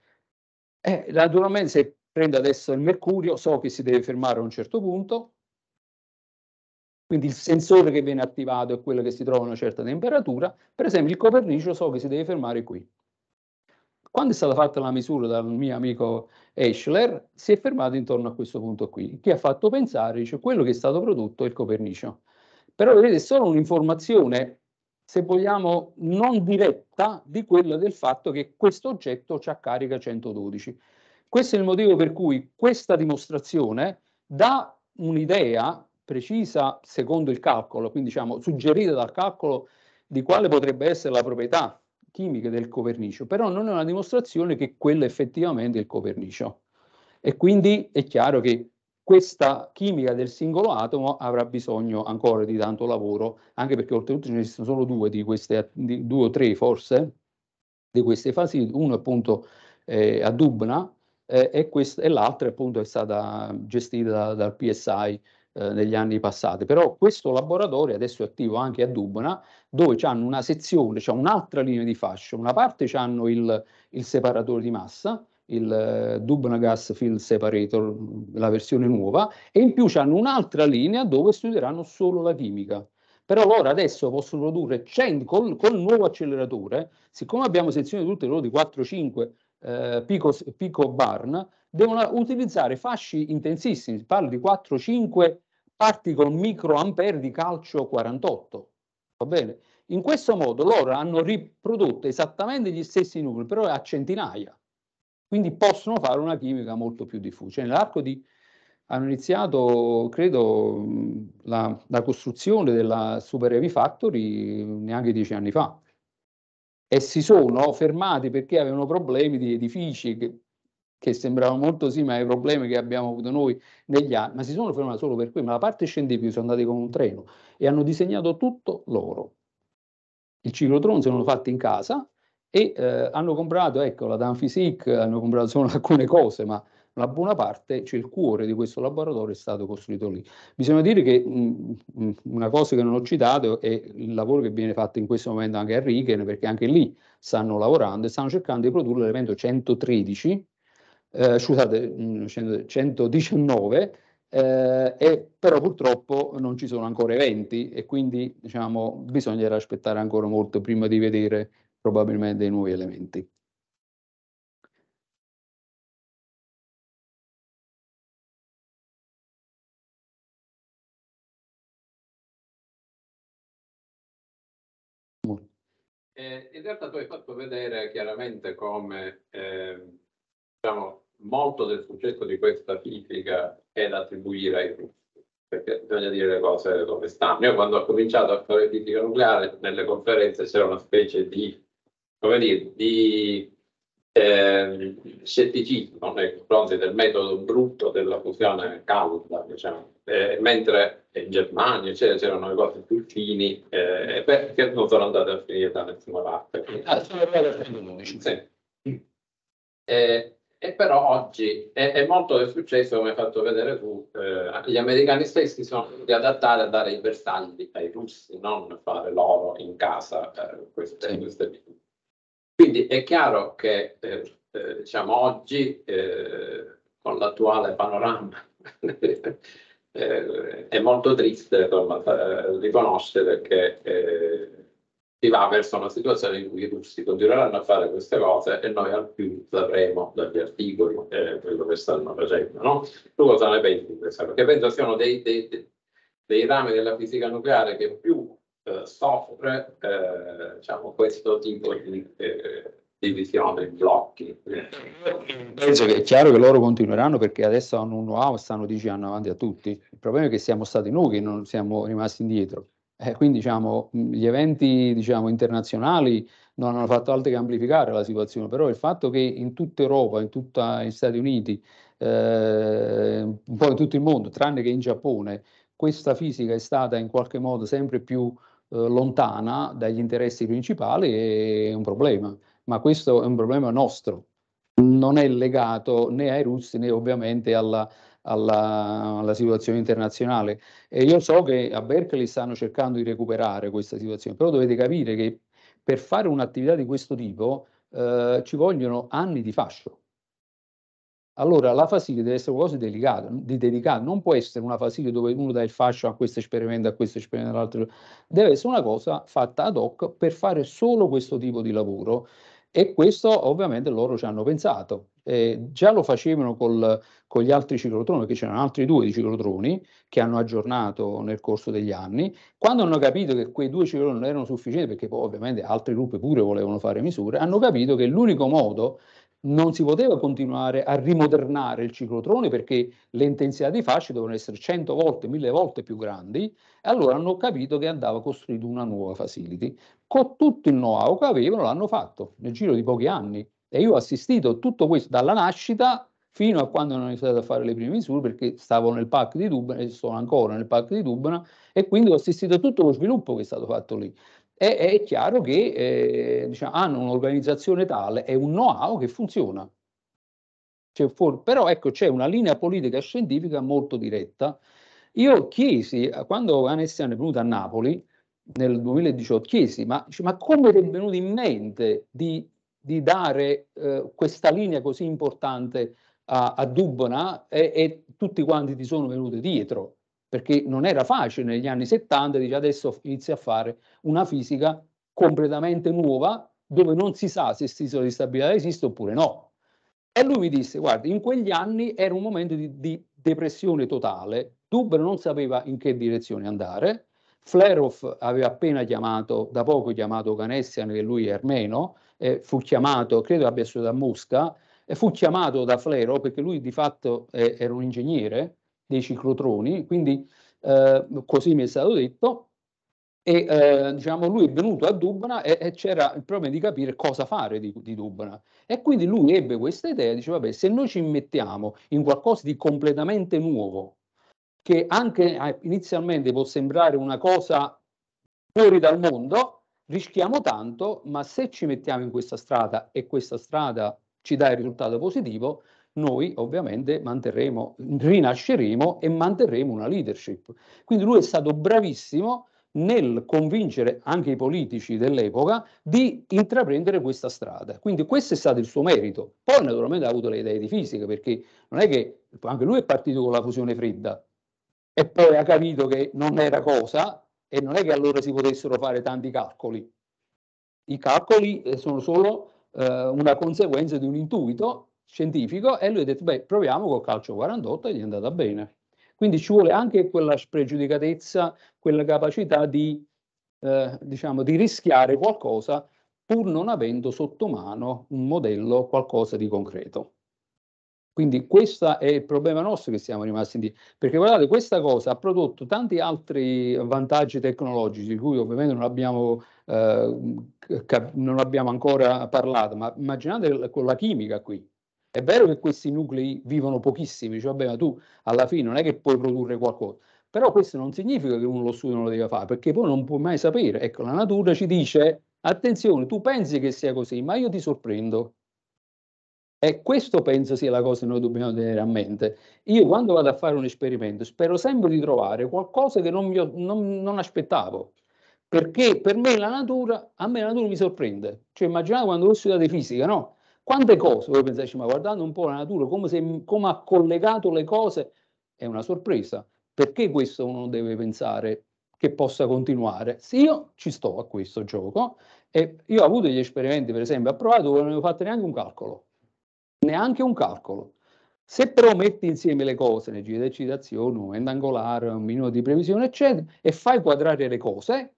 Eh, naturalmente se prendo adesso il mercurio, so che si deve fermare a un certo punto, quindi il sensore che viene attivato è quello che si trova a una certa temperatura. Per esempio il copernicio so che si deve fermare qui. Quando è stata fatta la misura dal mio amico Eschler, si è fermato intorno a questo punto qui, che ha fatto pensare, cioè quello che è stato prodotto è il copernicio. Però vedete, è solo un'informazione se vogliamo, non diretta di quella del fatto che questo oggetto c'ha carica 112. Questo è il motivo per cui questa dimostrazione dà un'idea precisa secondo il calcolo, quindi diciamo suggerita dal calcolo di quale potrebbe essere la proprietà chimica del copernicio, però non è una dimostrazione che quella effettivamente è il copernicio. E quindi è chiaro che questa chimica del singolo atomo avrà bisogno ancora di tanto lavoro, anche perché oltretutto ce ne sono solo due di queste, di, due o tre forse, di queste fasi, uno appunto eh, a Dubna eh, e, quest- e, l'altra appunto è stata gestita dal PSI eh, negli anni passati. Però questo laboratorio adesso è attivo anche a Dubna, dove hanno una sezione, c'è un'altra linea di fascia, una parte hanno il, il separatore di massa, il eh, Dubna Gas Field Separator, la versione nuova, e in più hanno un'altra linea dove studieranno solo la chimica. Però loro adesso possono produrre 100, col, col nuovo acceleratore, siccome abbiamo sezioni tutte loro di 4-5 eh, pico, pico barn, devono utilizzare fasci intensissimi, parlo di 4-5 parti con microampere di calcio 48. Va bene? In questo modo loro hanno riprodotto esattamente gli stessi numeri, però a centinaia. Quindi possono fare una chimica molto più diffusa. Cioè, nell'arco di hanno iniziato, credo, la, la costruzione della Super Heavy Factory neanche dieci anni fa e si sono fermati perché avevano problemi di edifici che, che sembravano molto simili ai problemi che abbiamo avuto noi negli anni, ma si sono fermati solo per quello, ma la parte scientifica sono andati con un treno e hanno disegnato tutto loro. Il ciclotron se l'hanno fatto in casa e eh, hanno comprato, ecco, la Danfisic, hanno comprato solo alcune cose, ma la buona parte, cioè il cuore di questo laboratorio è stato costruito lì. Bisogna dire che mh, mm, mm, una cosa che non ho citato è il lavoro che viene fatto in questo momento anche a Riken, perché anche lì stanno lavorando e stanno cercando di produrre l'elemento 113, eh, scusate, 119, mm, eh, e però purtroppo non ci sono ancora eventi e quindi diciamo, bisognerà aspettare ancora molto prima di vedere probabilmente dei nuovi elementi. Eh, in realtà tu hai fatto vedere chiaramente come eh, diciamo, molto del successo di questa fifica è da attribuire ai russi, perché bisogna dire le cose dove stanno. Io quando ho cominciato a fare fifica nucleare, nelle conferenze c'era una specie di come dire, di eh, scetticismo nei confronti del metodo brutto della fusione calda, diciamo. eh, mentre in Germania c'erano le cose più fini eh, perché non sono andate a finire da nessuna parte. Ah, eh, e però oggi è, molto successo, come hai fatto vedere tu, eh, gli americani stessi sono adattati a dare i bersagli ai russi, non fare loro in casa eh, queste, sì. Quindi è chiaro che eh, eh, diciamo oggi eh, con l'attuale panorama eh, è molto triste eh, riconoscere che eh, si va verso una situazione in cui i russi continueranno a fare queste cose e noi al più sapremo dagli articoli quello che stanno facendo. No? Tu cosa ne pensi di questo? Perché penso siano dei, dei, dei rami della fisica nucleare che più eh, soffre eh, diciamo, questo tipo di eh, divisione in blocchi. Penso che è chiaro che loro continueranno perché adesso hanno un know-how stanno dieci anni avanti a tutti. Il problema è che siamo stati noi che non siamo rimasti indietro. Eh, quindi diciamo, gli eventi diciamo, internazionali non hanno fatto altro che amplificare la situazione, però il fatto che in tutta Europa, in tutti gli Stati Uniti, eh, un po' in tutto il mondo, tranne che in Giappone, questa fisica è stata in qualche modo sempre più eh, lontana dagli interessi principali è un problema, ma questo è un problema nostro, non è legato né ai russi né ovviamente alla, alla, alla, situazione internazionale. E io so che a Berkeley stanno cercando di recuperare questa situazione, però dovete capire che per fare un'attività di questo tipo eh, ci vogliono anni di fascio. Allora, la fasilia deve essere qualcosa di delicato, di delicato, non può essere una fasilia dove uno dà il fascio a questo esperimento, a questo esperimento, all'altro. Deve essere una cosa fatta ad hoc per fare solo questo tipo di lavoro e questo ovviamente loro ci hanno pensato. Eh, già lo facevano col, con gli altri ciclotroni, perché c'erano altri due ciclotroni che hanno aggiornato nel corso degli anni. Quando hanno capito che quei due ciclotroni non erano sufficienti, perché poi ovviamente altri gruppi pure volevano fare misure, hanno capito che l'unico modo non si poteva continuare a rimodernare il ciclotrone perché le intensità di fasci dovevano essere 100 volte, 1000 volte più grandi e allora hanno capito che andava costruita una nuova facility. Con tutto il know-how che avevano l'hanno fatto nel giro di pochi anni e io ho assistito tutto questo dalla nascita fino a quando hanno iniziato a fare le prime misure perché stavo nel parco di Dubna e sono ancora nel parco di Dubna e quindi ho assistito a tutto lo sviluppo che è stato fatto lì è, è chiaro che eh, diciamo, hanno un'organizzazione tale, è un know-how che funziona. Cioè, for, però ecco, c'è una linea politica scientifica molto diretta. Io chiesi, quando Vanessa è venuta a Napoli, nel 2018 chiesi, ma, ma come ti è venuto in mente di, di dare eh, questa linea così importante a, a Dubona e, e, tutti quanti ti sono venuti dietro? perché non era facile negli anni 70, dice adesso inizia a fare una fisica completamente nuova dove non si sa se questa isola di stabilità esiste oppure no. E lui mi disse, guarda, in quegli anni era un momento di, di depressione totale, Duber non sapeva in che direzione andare, Flerov aveva appena chiamato, da poco chiamato Canessian, che lui è armeno, eh, fu chiamato, credo abbia studiato a Mosca, e fu chiamato da Flerov perché lui di fatto eh, era un ingegnere, dei ciclotroni, quindi eh, così mi è stato detto, e eh, diciamo, lui è venuto a Dubna e, e, c'era il problema di capire cosa fare di, di, Dubna e quindi lui ebbe questa idea dice vabbè se noi ci mettiamo in qualcosa di completamente nuovo che anche eh, inizialmente può sembrare una cosa fuori dal mondo rischiamo tanto ma se ci mettiamo in questa strada e questa strada ci dà il risultato positivo noi ovviamente manterremo, rinasceremo e manterremo una leadership. Quindi lui è stato bravissimo nel convincere anche i politici dell'epoca di intraprendere questa strada. Quindi questo è stato il suo merito. Poi naturalmente ha avuto le idee di fisica, perché non è che anche lui è partito con la fusione fredda e poi ha capito che non era cosa e non è che allora si potessero fare tanti calcoli. I calcoli eh, sono solo eh, una conseguenza di un intuito scientifico e lui ha detto, beh, proviamo col calcio 48 e gli è andata bene. Quindi ci vuole anche quella spregiudicatezza, quella capacità di, eh, diciamo, di rischiare qualcosa pur non avendo sotto mano un modello, qualcosa di concreto. Quindi questo è il problema nostro che siamo rimasti indietro, perché guardate, questa cosa ha prodotto tanti altri vantaggi tecnologici di cui ovviamente non abbiamo, eh, cap- non abbiamo ancora parlato, ma immaginate con la chimica qui, è vero che questi nuclei vivono pochissimi, cioè vabbè, ma tu alla fine non è che puoi produrre qualcosa, però questo non significa che uno lo studio non lo deve fare, perché poi non puoi mai sapere. Ecco, la natura ci dice, attenzione, tu pensi che sia così, ma io ti sorprendo. E questo penso sia la cosa che noi dobbiamo tenere a mente. Io quando vado a fare un esperimento spero sempre di trovare qualcosa che non, ho, non, non aspettavo, perché per me la natura, a me la natura mi sorprende. Cioè immaginate quando voi studiate fisica, no? Quante cose, voi pensate, ma guardando un po' la natura, come, se, come ha collegato le cose, è una sorpresa. Perché questo uno deve pensare che possa continuare? Se io ci sto a questo gioco, e io ho avuto degli esperimenti, per esempio, approvato dove non avevo fatto neanche un calcolo, neanche un calcolo. Se però metti insieme le cose, energia di eccitazione, un momento angolare, un minuto di previsione, eccetera, e fai quadrare le cose,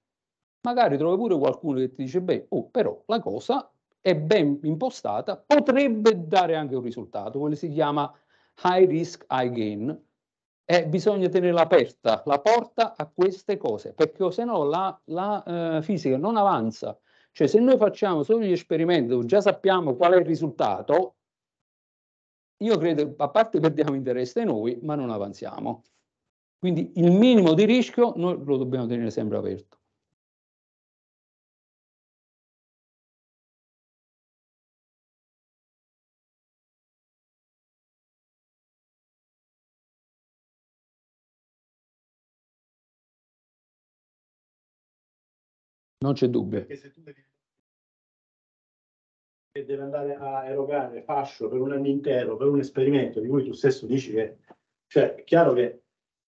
magari trovi pure qualcuno che ti dice, beh, oh, però la cosa e ben impostata potrebbe dare anche un risultato, quello si chiama high risk, high gain. E bisogna tenere aperta la porta a queste cose, perché se no la, la eh, fisica non avanza. Cioè se noi facciamo solo gli esperimenti già sappiamo qual è il risultato, io credo, a parte perdiamo interesse noi, ma non avanziamo. Quindi il minimo di rischio noi lo dobbiamo tenere sempre aperto. Non c'è dubbio. Perché se tu devi che deve andare a erogare fascio per un anno intero, per un esperimento di cui tu stesso dici che... Cioè, è chiaro che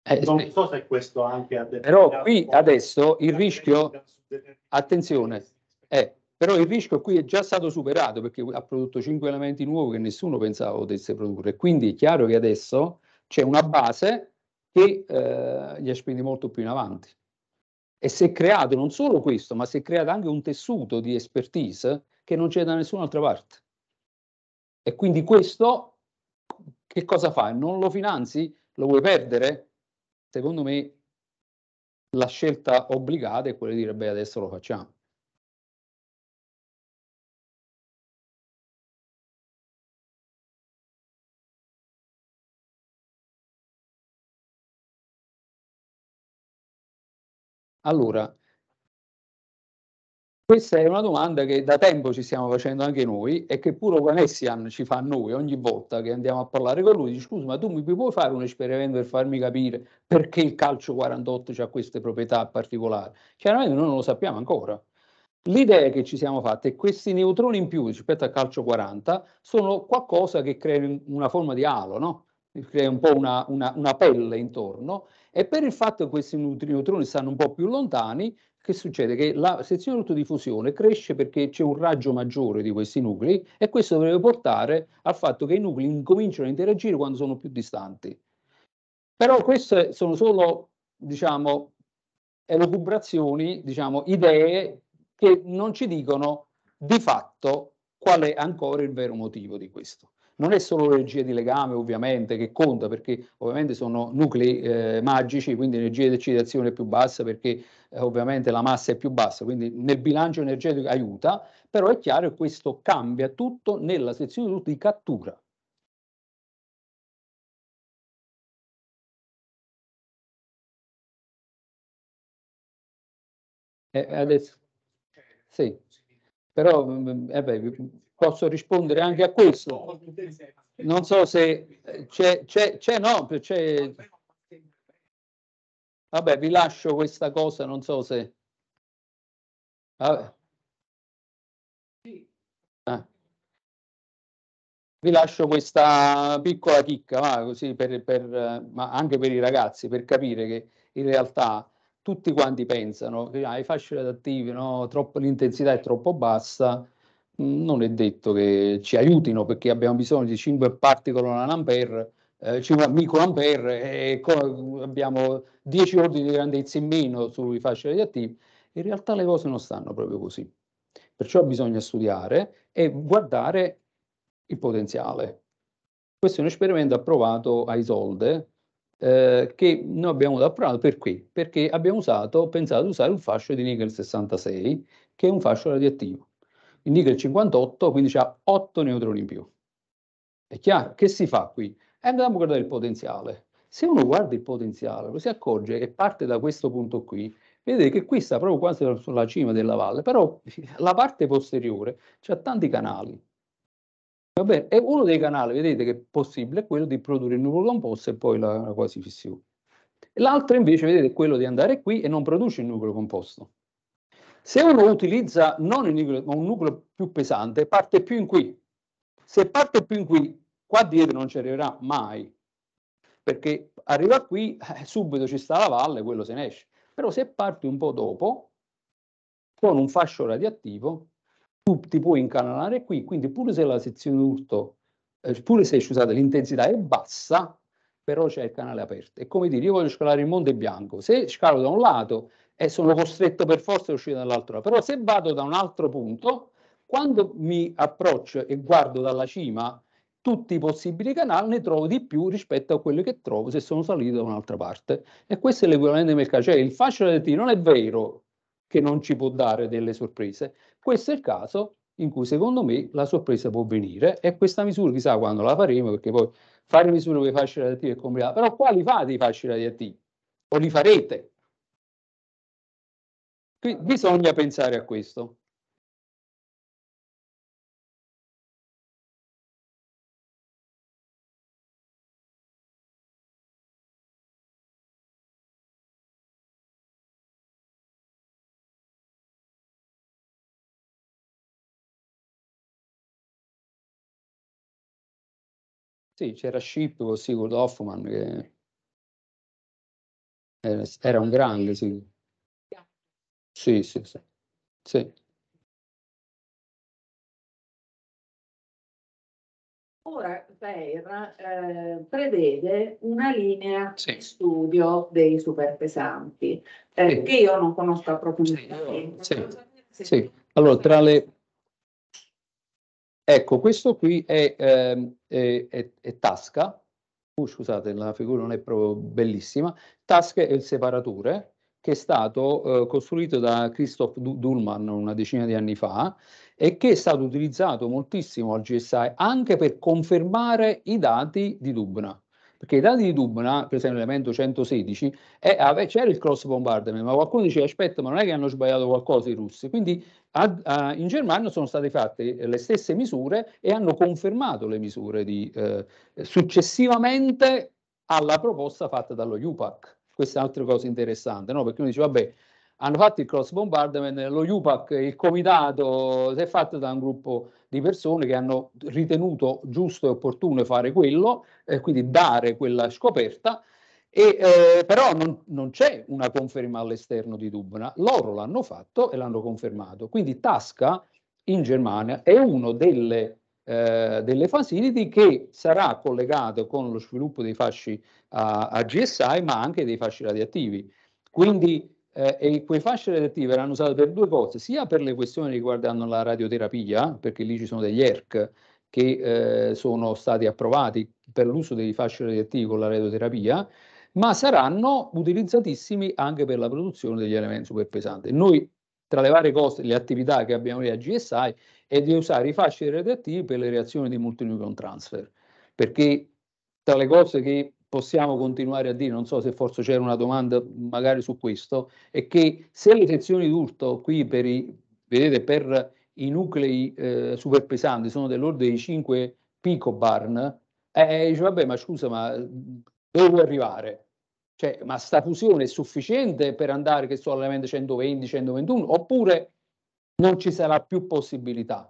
eh, non so se questo anche Però qui adesso il rischio, attenzione, eh, però il rischio qui è già stato superato perché ha prodotto cinque elementi nuovi che nessuno pensava potesse produrre. Quindi è chiaro che adesso c'è una base che eh, gli ha spinti molto più in avanti. E si è creato non solo questo, ma si è creato anche un tessuto di expertise che non c'è da nessun'altra parte. E quindi questo che cosa fai? Non lo finanzi? Lo vuoi perdere? Secondo me la scelta obbligata è quella di dire beh adesso lo facciamo. Allora, questa è una domanda che da tempo ci stiamo facendo anche noi e che pure Vanessian ci fa a noi ogni volta che andiamo a parlare con lui. Dice, scusa, ma tu mi puoi fare un esperimento per farmi capire perché il calcio 48 ha queste proprietà particolari? Chiaramente noi non lo sappiamo ancora. L'idea che ci siamo fatti è che questi neutroni in più rispetto al calcio 40 sono qualcosa che crea una forma di alo, no? crea un po' una, una, una pelle intorno, e per il fatto che questi neutroni stanno un po' più lontani, che succede? Che la sezione di autodiffusione cresce perché c'è un raggio maggiore di questi nuclei e questo dovrebbe portare al fatto che i nuclei incominciano a interagire quando sono più distanti. Però queste sono solo, diciamo, elucubrazioni, diciamo, idee che non ci dicono di fatto qual è ancora il vero motivo di questo. Non è solo l'energia di legame ovviamente che conta perché ovviamente sono nuclei eh, magici, quindi l'energia di eccitazione è più bassa perché eh, ovviamente la massa è più bassa, quindi nel bilancio energetico aiuta, però è chiaro che questo cambia tutto nella sezione di cattura. Eh, adesso. Sì però eh beh, posso rispondere anche a questo. Non so se eh, c'è, c'è, c'è no, c'è... Vabbè, vi lascio questa cosa, non so se... Ah. Vi lascio questa piccola chicca, ma, così per, per, ma anche per i ragazzi, per capire che in realtà tutti quanti pensano che ah, i fasci adattivi, no, troppo, l'intensità è troppo bassa, mm, non è detto che ci aiutino perché abbiamo bisogno di 5 particole all'ampere, eh, 5 microampere e co- abbiamo 10 ordini di grandezza in meno sui fasci radioattivi. In realtà le cose non stanno proprio così. Perciò bisogna studiare e guardare il potenziale. Questo è un esperimento approvato a Isolde, eh, che noi abbiamo lappato perché? Perché abbiamo usato, pensato di usare un fascio di nickel 66 che è un fascio radioattivo. Il nickel 58 quindi ha 8 neutroni in più. È chiaro? Che si fa qui? E eh, andiamo a guardare il potenziale. Se uno guarda il potenziale, lo si accorge che parte da questo punto qui, vedete che qui sta proprio quasi sulla cima della valle, però la parte posteriore c'ha tanti canali, Va bene, e uno dei canali, vedete che è possibile, è quello di produrre il nucleo composto e poi la, la quasi fissione. L'altro invece, vedete, è quello di andare qui e non produce il nucleo composto. Se uno utilizza non il nucleo, ma un nucleo più pesante, parte più in qui. Se parte più in qui, qua dietro non ci arriverà mai, perché arriva qui, eh, subito ci sta la valle, quello se ne esce. Però se parti un po' dopo, con un fascio radioattivo, tu ti puoi incanalare qui, quindi pure se la sezione urto, eh, pure se scusate, l'intensità è bassa, però c'è il canale aperto. È come dire, io voglio scalare il Monte Bianco, se scalo da un lato e sono costretto per forza a uscire dall'altro, però se vado da un altro punto, quando mi approccio e guardo dalla cima tutti i possibili canali, ne trovo di più rispetto a quelli che trovo se sono salito da un'altra parte. E questo è l'equivalente del mercato, cioè il fascio del T non è vero che non ci può dare delle sorprese. Questo è il caso in cui secondo me la sorpresa può venire e questa misura chissà quando la faremo perché poi fare misure con i fasci radioattivi è complicato, però quali fate i fasci radioattivi? O li farete? Quindi bisogna pensare a questo. Sì, c'era Ship con Sigurd Hoffman che era, un grande, sì. Sì, sì, sì. sì. Ora Peir eh, prevede una linea sì. di studio dei superpesanti, eh, sì. che io non conosco approfonditamente. Sì. Allora, tra le, Ecco, questo qui è, ehm, è, è, è Tasca, uh, scusate la figura non è proprio bellissima, Tasca è il separatore che è stato eh, costruito da Christoph Dullman una decina di anni fa e che è stato utilizzato moltissimo al GSI anche per confermare i dati di Dubna. Perché i dati di Dubna, per esempio l'elemento 116, è, c'era il cross bombardment, ma qualcuno dice aspetta, ma non è che hanno sbagliato qualcosa i russi. Quindi ad, a, in Germania sono state fatte le stesse misure e hanno confermato le misure di, eh, successivamente alla proposta fatta dallo UPAC. Questa è un'altra cosa interessante, no? perché uno dice vabbè, hanno fatto il cross bombardment, lo UPAC, il comitato, si è fatto da un gruppo di persone che hanno ritenuto giusto e opportuno fare quello, eh, quindi dare quella scoperta, e, eh, però non, non, c'è una conferma all'esterno di Dubna, loro l'hanno fatto e l'hanno confermato. Quindi Tasca in Germania è uno delle, eh, delle facility che sarà collegato con lo sviluppo dei fasci a, a GSI, ma anche dei fasci radioattivi. Quindi eh, e quei fasci radioattivi erano usati per due cose, sia per le questioni riguardanti la radioterapia, perché lì ci sono degli ERC che eh, sono stati approvati per l'uso dei fasci radioattivi con la radioterapia, ma saranno utilizzatissimi anche per la produzione degli elementi superpesanti. Noi, tra le varie cose, le attività che abbiamo lì a GSI, è di usare i fasci radioattivi per le reazioni di multinucleon transfer, perché tra le cose che possiamo continuare a dire, non so se forse c'era una domanda magari su questo, è che se le sezioni d'urto qui per i, vedete, per i nuclei eh, pesanti sono dell'ordine di 5 picobarn, eh, eh, dice vabbè ma scusa ma dove vuoi arrivare? Cioè, ma sta fusione è sufficiente per andare che so all'elemento 120, 121 oppure non ci sarà più possibilità?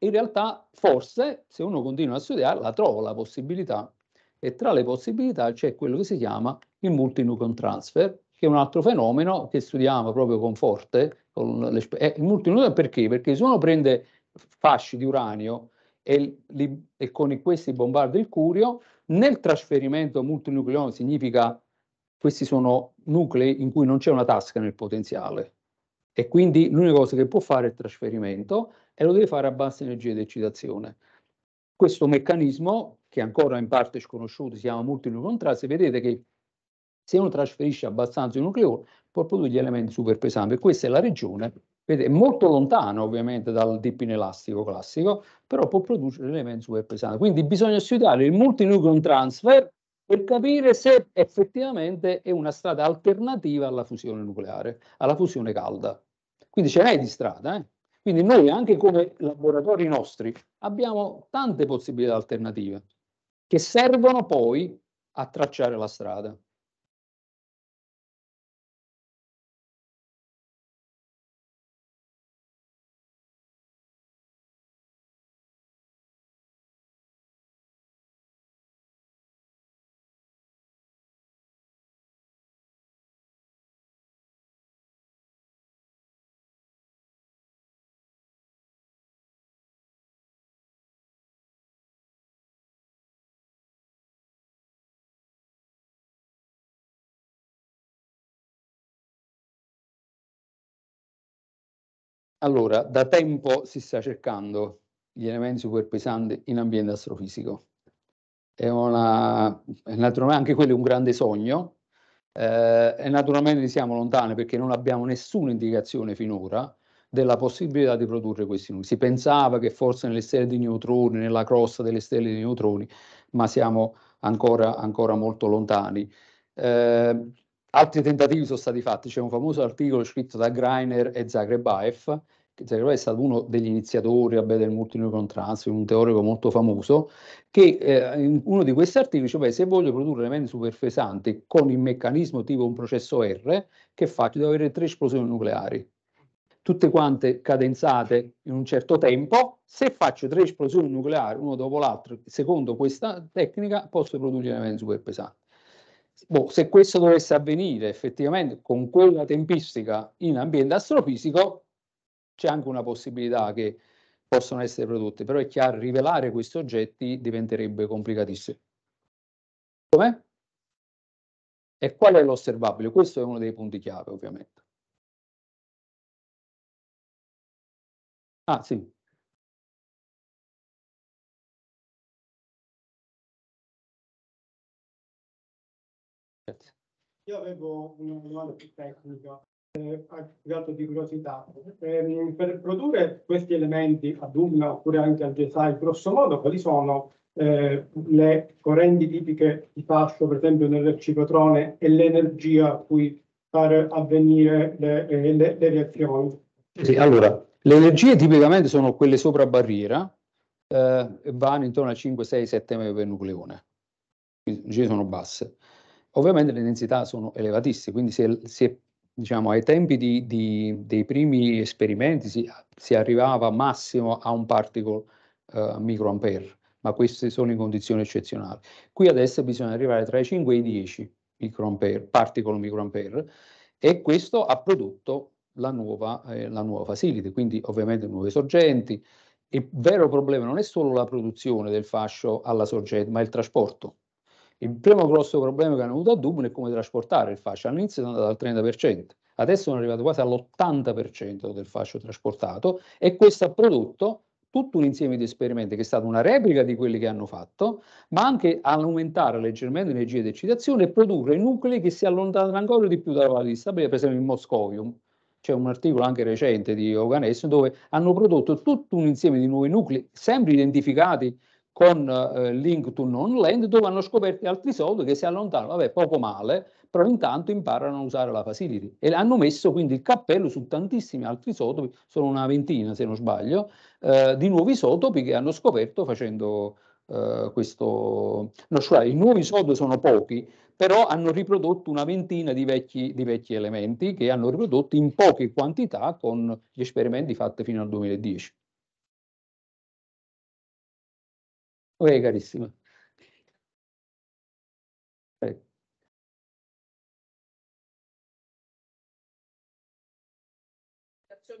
In realtà forse se uno continua a studiare la trova la possibilità e tra le possibilità c'è quello che si chiama il multinucleon transfer, che è un altro fenomeno che studiamo proprio con forte. Con le, eh, il multinucleon perché? Perché se uno prende fasci di uranio e, li, e con questi bombarda il curio, nel trasferimento multinucleone significa questi sono nuclei in cui non c'è una tasca nel potenziale e quindi l'unica cosa che può fare è il trasferimento e lo deve fare a bassa energia di eccitazione. Questo meccanismo che ancora in parte sconosciuti, siamo chiama multinucleocontrasi, vedete che se uno trasferisce abbastanza il nucleone può produrre gli elementi super pesanti. questa è la regione, vedete, è molto lontana ovviamente dal dip inelastico classico, però può produrre elementi super pesanti. Quindi bisogna studiare il multinucleon transfer per capire se effettivamente è una strada alternativa alla fusione nucleare, alla fusione calda. Quindi ce n'è di strada, eh? Quindi noi anche come laboratori nostri abbiamo tante possibilità alternative che servono poi a tracciare la strada. Allora, da tempo si sta cercando gli elementi superpesanti in ambiente astrofisico. È una, naturalmente anche quello è un grande sogno, eh, e naturalmente siamo lontani perché non abbiamo nessuna indicazione finora della possibilità di produrre questi nuclei. Si pensava che forse nelle stelle di neutroni, nella crosta delle stelle di neutroni, ma siamo ancora, ancora molto lontani. Eh, altri tentativi sono stati fatti, c'è un famoso articolo scritto da Greiner e Zagrebaev, che Zagrebaev è stato uno degli iniziatori vabbè, del multineuron transfer, un teorico molto famoso, che eh, in uno di questi articoli dice, beh, se voglio produrre elementi superfesanti con il meccanismo tipo un processo R, che faccio? Devo avere tre esplosioni nucleari, tutte quante cadenzate in un certo tempo, se faccio tre esplosioni nucleari, uno dopo l'altro, secondo questa tecnica, posso produrre elementi superpesanti boh, se questo dovesse avvenire effettivamente con quella tempistica in ambiente astrofisico, c'è anche una possibilità che possono essere prodotte, però è chiaro, rivelare questi oggetti diventerebbe complicatissimo. Come? E qual è l'osservabile? Questo è uno dei punti chiave, ovviamente. Ah, sì. Io avevo una domanda più tecnica, eh, dato di curiosità. Eh, per produrre questi elementi a Dumna oppure anche al GSI, grosso modo, quali sono eh, le correnti tipiche di fascio, per esempio nel ciclotrone, e l'energia a cui far avvenire le, eh, le, le reazioni? Sì, allora, le energie tipicamente sono quelle sopra barriera, eh, vanno intorno a 5, 6, 7 MeV per nucleone, quindi sono basse. Ovviamente le densità sono elevatissime, quindi se, se diciamo, ai tempi di, di, dei primi esperimenti si, si, arrivava massimo a un particle uh, microampere, ma queste sono in condizioni eccezionali. Qui adesso bisogna arrivare tra i 5 e i 10 microampere, particle microampere, e questo ha prodotto la nuova, eh, la nuova facility, quindi ovviamente nuove sorgenti. Il vero problema non è solo la produzione del fascio alla sorgente, ma il trasporto il primo grosso problema che hanno avuto a Dublino è come trasportare il fascio. All'inizio sono andato al 30%, adesso sono arrivato quasi all'80% del fascio trasportato e questo ha prodotto tutto un insieme di esperimenti che è stata una replica di quelli che hanno fatto, ma anche aumentare leggermente l'energia di eccitazione e produrre nuclei che si allontanano ancora di più dalla valle di stabilità, per esempio il Moscovium. C'è un articolo anche recente di Oganes dove hanno prodotto tutto un insieme di nuovi nuclei, sempre identificati con eh, Link to Non Land, dove hanno scoperto altri soldi che si allontanano, vabbè, poco male, però intanto imparano a usare la facility e hanno messo quindi il cappello su tantissimi altri isotopi, sono una ventina se non sbaglio, eh, di nuovi isotopi che hanno scoperto facendo eh, questo... No, cioè, i nuovi isotopi sono pochi, però hanno riprodotto una ventina di vecchi, di vecchi elementi che hanno riprodotto in poche quantità con gli esperimenti fatti fino al 2010. Oi, carissima. Prego.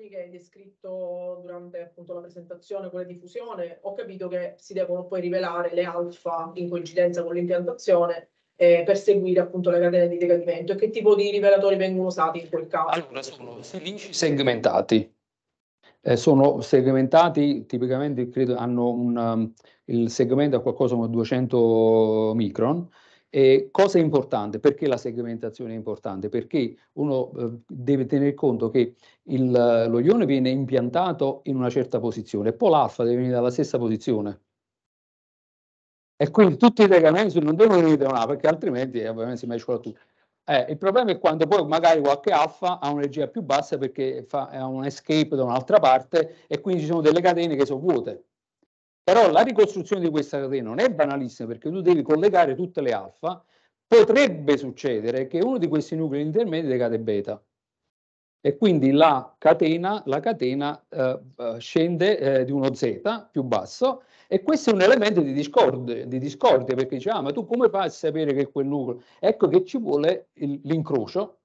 che hai descritto durante appunto la presentazione, quelle di fusione, ho capito che si devono poi rivelare le alfa in coincidenza con l'impiantazione eh, per seguire appunto le catene di decadimento e che tipo di rivelatori vengono usati in quel caso? Allora sono felici segmentati, eh, sono segmentati, tipicamente credo hanno un, um, il segmento a qualcosa come 200 micron. E cosa è importante? Perché la segmentazione è importante? Perché uno eh, deve tenere conto che il, lo ione viene impiantato in una certa posizione poi l'alfa deve venire dalla stessa posizione. E quindi tutti i legamenti non devono venire da una perché altrimenti eh, ovviamente si mescola tutto. Eh, il problema è quando poi magari qualche alfa ha un'energia più bassa perché fa, ha un escape da un'altra parte e quindi ci sono delle catene che sono vuote. Però la ricostruzione di questa catena non è banalissima perché tu devi collegare tutte le alfa. Potrebbe succedere che uno di questi nuclei intermedi decade beta e quindi la catena, la catena eh, eh scende eh, di uno z più basso e questo è un elemento di discordia, di discordia perché dice, ah, ma tu come fai a sapere che quel nucleo? Ecco che ci vuole il, l'incrocio.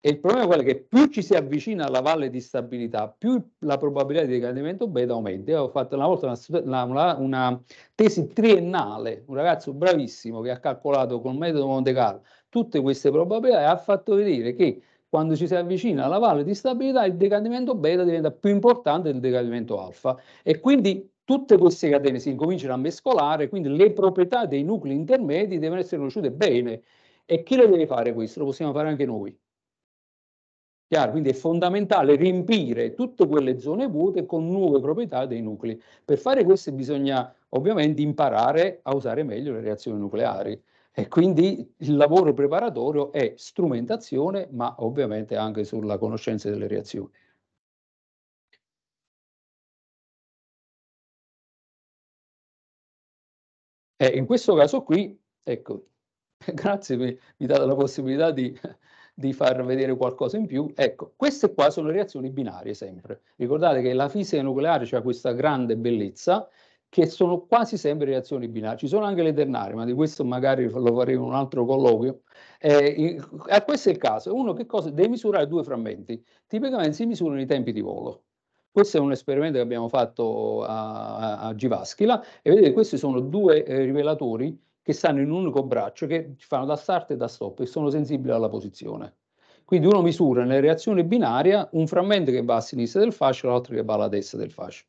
E il problema è quello che più ci si avvicina alla valle di stabilità, più la probabilità di decadimento beta aumenta. Io ho fatto una volta una, una, una tesi triennale, un ragazzo bravissimo che ha calcolato col metodo Monte Carlo tutte queste probabilità e ha fatto vedere che quando ci si avvicina alla valle di stabilità il decadimento beta diventa più importante del decadimento alfa e quindi Tutte queste catene si incominciano a mescolare, quindi le proprietà dei nuclei intermedi devono essere conosciute bene. E chi le deve fare questo? Lo possiamo fare anche noi. Chiaro? Quindi è fondamentale riempire tutte quelle zone vuote con nuove proprietà dei nuclei. Per fare questo bisogna ovviamente imparare a usare meglio le reazioni nucleari. E quindi il lavoro preparatorio è strumentazione, ma ovviamente anche sulla conoscenza delle reazioni. Eh, in questo caso qui, ecco, grazie, mi, mi date la possibilità di, di far vedere qualcosa in più. Ecco, queste qua sono le reazioni binarie sempre. Ricordate che la fisica nucleare ha questa grande bellezza che sono quasi sempre reazioni binarie. Ci sono anche le ternarie, ma di questo magari lo faremo in un altro colloquio. Eh, eh questo è il caso. Uno che cosa? Deve misurare due frammenti. Tipicamente si misurano i tempi di volo. Questo è un esperimento che abbiamo fatto a, a Givaschila e vedete questi sono due eh, rivelatori che stanno in un unico braccio che fanno da start e da stop e sono sensibili alla posizione. Quindi uno misura nella reazione binaria un frammento che va a sinistra del fascio e l'altro che va alla destra del fascio.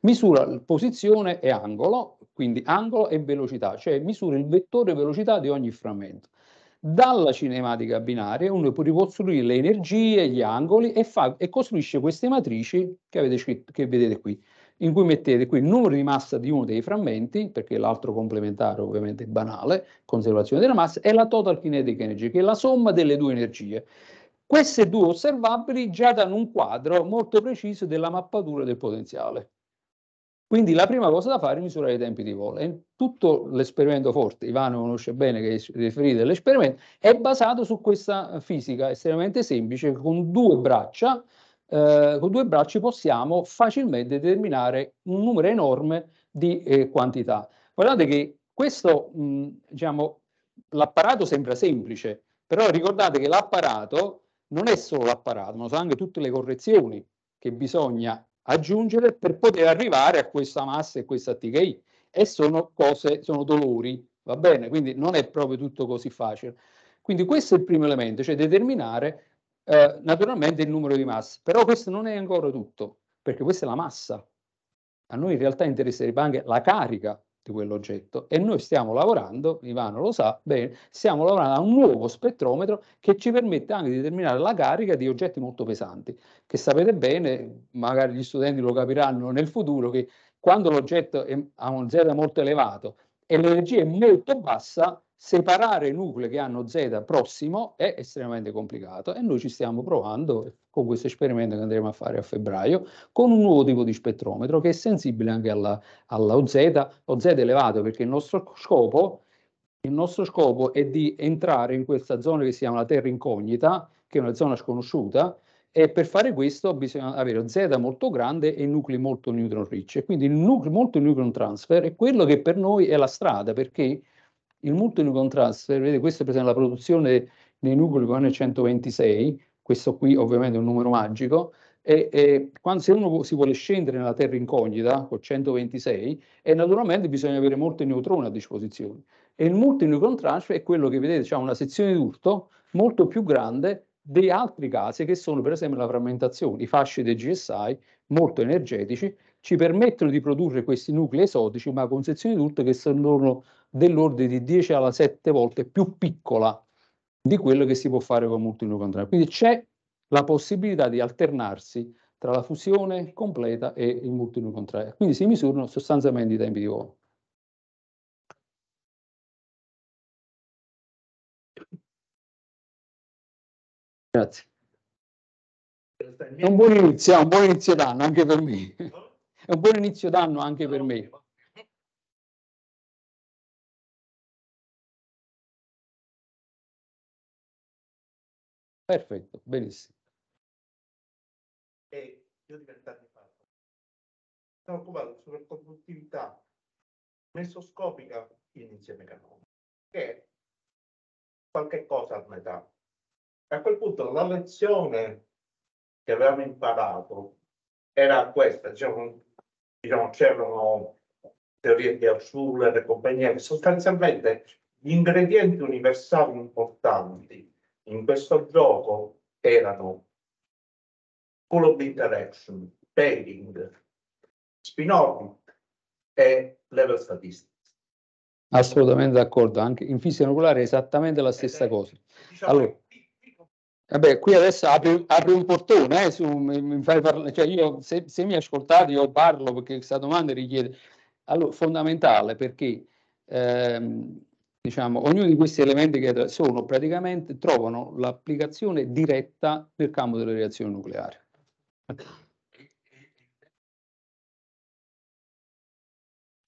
Misura posizione e angolo, quindi angolo e velocità, cioè misura il vettore velocità di ogni frammento. Dalla cinematica binaria uno può ricostruire le energie, gli angoli e, fa, e costruisce queste matrici che, scritto, che vedete qui in cui mettete qui il numero di massa di uno dei frammenti, perché l'altro complementare ovviamente è banale, conservazione della massa, e la total kinetic energy, che è la somma delle due energie. Queste due osservabili già danno un quadro molto preciso della mappatura del potenziale. Quindi la prima cosa da fare è misurare i tempi di volo. E tutto l'esperimento forte, Ivano conosce bene che riferì dell'esperimento, è basato su questa fisica estremamente semplice, con due braccia, eh, con due bracci possiamo facilmente determinare un numero enorme di eh, quantità. Guardate che questo, mh, diciamo, l'apparato sembra semplice, però ricordate che l'apparato non è solo l'apparato, ma sono anche tutte le correzioni che bisogna aggiungere per poter arrivare a questa massa e questa TKI. E sono cose, sono dolori, va bene? Quindi non è proprio tutto così facile. Quindi questo è il primo elemento, cioè determinare eh, naturalmente il numero di masse. Però questo non è ancora tutto, perché questa è la massa. A noi in realtà interesserebbe anche la carica di quell'oggetto e noi stiamo lavorando, Ivano lo sa bene, stiamo lavorando a un nuovo spettrometro che ci permette anche di determinare la carica di oggetti molto pesanti, che sapete bene, magari gli studenti lo capiranno nel futuro, che quando l'oggetto ha un zeta molto elevato e l'energia è molto bassa, separare nuclei che hanno Z prossimo è estremamente complicato e noi ci stiamo provando con questo esperimento che andremo a fare a febbraio con un nuovo tipo di spettrometro che è sensibile anche alla, alla OZ, OZ elevato perché il nostro scopo il nostro scopo è di entrare in questa zona che si chiama la terra incognita, che è una zona sconosciuta, e per fare questo bisogna avere Z molto grande e nuclei molto neutron ricci. Quindi il nucleo molto neutron transfer è quello che per noi è la strada, perché il multi contrast, eh, vedete questo è per esempio la produzione nei nuclei con N126, questo qui ovviamente è un numero magico, e, e, quando, se uno si vuole scendere nella terra incognita con 126 e naturalmente bisogna avere molti neutroni a disposizione e il multinucleon transfer è quello che vedete, cioè una sezione d'urto molto più grande di altri casi che sono per esempio la frammentazione, i fasci dei GSI molto energetici ci permettono di produrre questi nuclei esotici, ma con sezioni d'urto che sono dell'ordine di 10 alla 7 volte più piccola di quello che si può fare con multinucleocontrario. Quindi c'è la possibilità di alternarsi tra la fusione completa e il multinucleocontrario. Quindi si misurano sostanzialmente i tempi di volo. Grazie. un buon inizio, un buon inizio d'anno anche per me è un buon inizio d'anno anche per me. Perfetto, benissimo. E io diventati fatto. Sono occupato sulla conduttività mesoscopica insieme canone, che è qualche cosa a metà. a quel punto la lezione che avevamo imparato era questa, diciamo, diciamo, c'erano teorie di Alshuler e compagnia, sostanzialmente gli ingredienti universali importanti in questo gioco erano Full of Interaction, Pairing, Spin Orbit e Level Statistics. Assolutamente d'accordo, anche in fisica nucleare è esattamente la stessa cosa. Diciamo allora, Vabbè, qui adesso apri, apri un portone, eh, su, mi, mi parla- cioè io, se, se, mi ascoltate io parlo perché questa domanda richiede... Allora, fondamentale perché ehm, diciamo, ognuno di questi elementi che sono praticamente trovano l'applicazione diretta nel campo delle reazioni nucleari.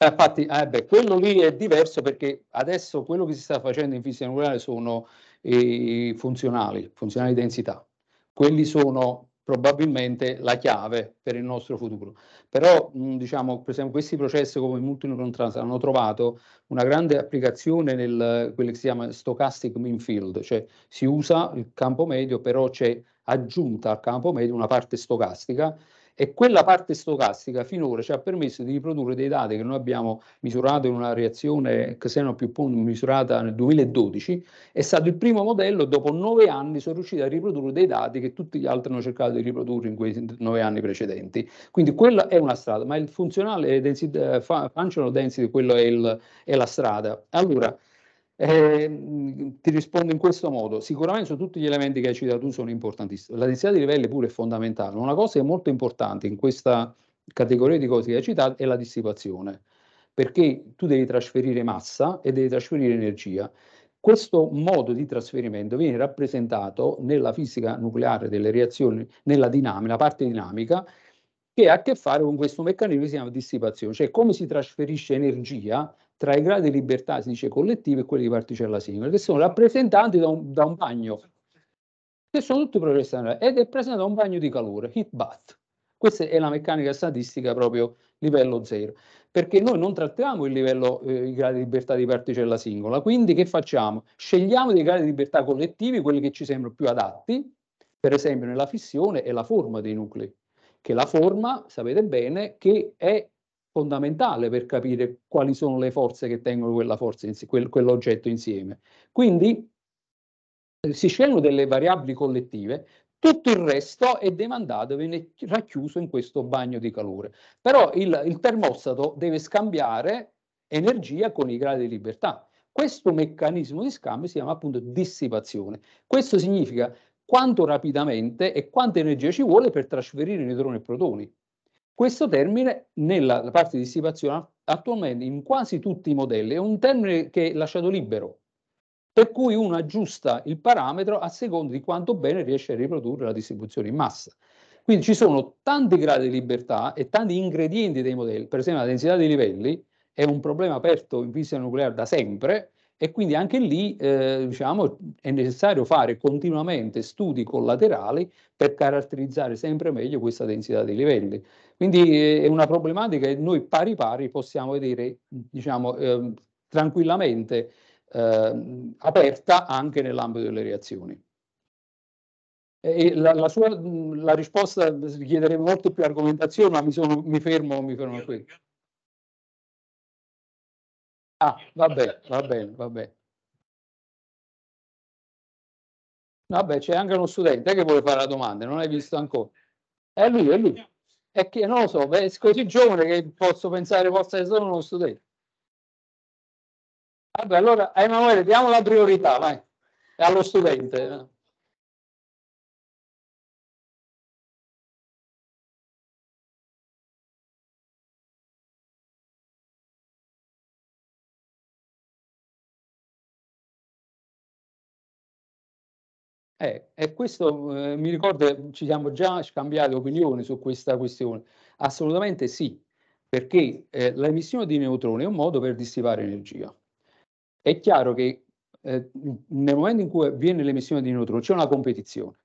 Eh, infatti, eh beh, quello lì è diverso perché adesso quello che si sta facendo in fisica nucleare sono e funzionali, funzionali di densità. Quelli sono probabilmente la chiave per il nostro futuro. Però, diciamo, per esempio, questi processi come il multineuron trans hanno trovato una grande applicazione nel quello che si chiama stochastic mean field, cioè si usa il campo medio, però c'è aggiunta al campo medio una parte stocastica e quella parte stocastica finora ci ha permesso di riprodurre dei dati che noi abbiamo misurato in una reazione che Xeno più misurata nel 2012, è stato il primo modello, dopo nove anni sono riuscito a riprodurre dei dati che tutti gli altri hanno cercato di riprodurre in quei nove anni precedenti. Quindi quella è una strada, ma il funzionale density, eh, functional density, quello è, il, è la strada. Allora, eh, ti rispondo in questo modo, sicuramente su tutti gli elementi che hai citato tu sono importantissimi, la densità di livelli pure è fondamentale, una cosa che è molto importante in questa categoria di cose che hai citato è la dissipazione, perché tu devi trasferire massa e devi trasferire energia. Questo modo di trasferimento viene rappresentato nella fisica nucleare delle reazioni, nella dinamica, parte dinamica, che ha a che fare con questo meccanismo che si chiama dissipazione, cioè come si trasferisce energia tra i gradi di libertà, si dice collettivi, e quelli di particella singola, che sono rappresentati da un, da un bagno, che sono tutti progressanti, ed è presente da un bagno di calore, heat bath. Questa è la meccanica statistica proprio livello zero, perché noi non trattiamo il livello, eh, i gradi di libertà di particella singola, quindi che facciamo? Scegliamo dei gradi di libertà collettivi, quelli che ci sembrano più adatti, per esempio nella fissione è la forma dei nuclei, che la forma, sapete bene, che è fondamentale per capire quali sono le forze che tengono quella forza in, quel, quell'oggetto insieme. Quindi eh, si scelgono delle variabili collettive, tutto il resto è demandato, viene racchiuso in questo bagno di calore. Però il, il termostato deve scambiare energia con i gradi di libertà. Questo meccanismo di scambio si chiama appunto dissipazione. Questo significa quanto rapidamente e quanta energia ci vuole per trasferire neutroni e protoni. Questo termine nella parte di dissipazione attualmente in quasi tutti i modelli è un termine che è lasciato libero, per cui uno aggiusta il parametro a seconda di quanto bene riesce a riprodurre la distribuzione in massa. Quindi ci sono tanti gradi di libertà e tanti ingredienti dei modelli, per esempio la densità dei livelli è un problema aperto in fisica nucleare da sempre e quindi anche lì eh, diciamo, è necessario fare continuamente studi collaterali per caratterizzare sempre meglio questa densità dei livelli. Quindi eh, è una problematica che noi pari pari possiamo vedere, diciamo, eh, tranquillamente eh, aperta anche nell'ambito delle reazioni. La, la, sua, la, risposta richiederebbe molto più argomentazione, ma mi, sono, mi, fermo, mi fermo qui. Ah, va bene, va bene, va bene. Vabbè, c'è anche uno studente eh, che vuole fare la domanda, non hai visto ancora. È lui, è lui è che non lo so, è così giovane che posso pensare possa essere uno studente. Vabbè, allora Emanuele diamo la priorità, vai, allo studente. Eh, e questo eh, mi ricorda, eh, ci siamo già scambiati opinioni su questa questione. Assolutamente sì, perché eh, l'emissione di neutroni è un modo per dissipare energia. È chiaro che eh, nel momento in cui avviene l'emissione di neutroni c'è una competizione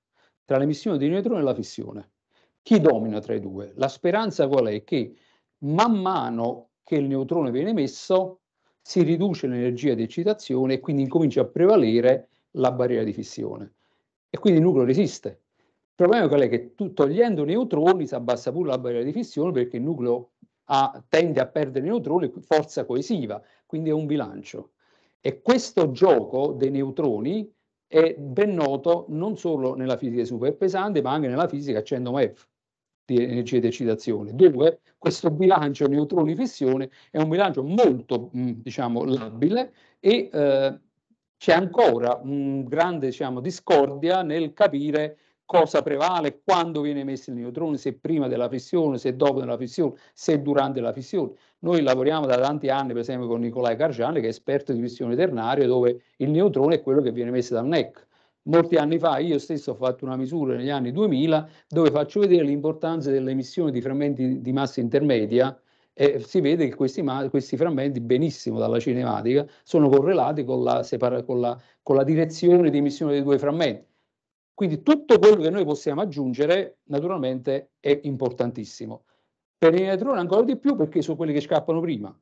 tra l'emissione di neutroni e la fissione. Chi domina tra i due? La speranza qual è? Che man mano che il neutrone viene emesso si riduce l'energia di eccitazione e quindi incomincia a prevalere la barriera di fissione e quindi il nucleo resiste. Il problema qual è? Che tu togliendo i neutroni si abbassa pure la barriera di fissione perché il nucleo ha, tende a perdere neutroni, forza coesiva, quindi è un bilancio. E questo gioco dei neutroni è ben noto non solo nella fisica superpesante, ma anche nella fisica 100F di energia ed eccitazione, Dunque, questo bilancio neutroni-fissione è un bilancio molto, diciamo, labile e eh, c'è ancora un grande diciamo, discordia nel capire cosa prevale, quando viene messo il neutrone, se prima della fissione, se dopo della fissione, se durante la fissione. Noi lavoriamo da tanti anni, per esempio, con Nicolai Carciani, che è esperto di fissione ternaria, dove il neutrone è quello che viene messo dal NEC. Molti anni fa io stesso ho fatto una misura negli anni 2000 dove faccio vedere l'importanza dell'emissione di frammenti di massa intermedia e si vede che questi, questi frammenti, benissimo dalla cinematica, sono correlati con la, separa, con la, con la direzione di emissione dei due frammenti. Quindi tutto quello che noi possiamo aggiungere naturalmente è importantissimo. Per i neutroni ancora di più perché sono quelli che scappano prima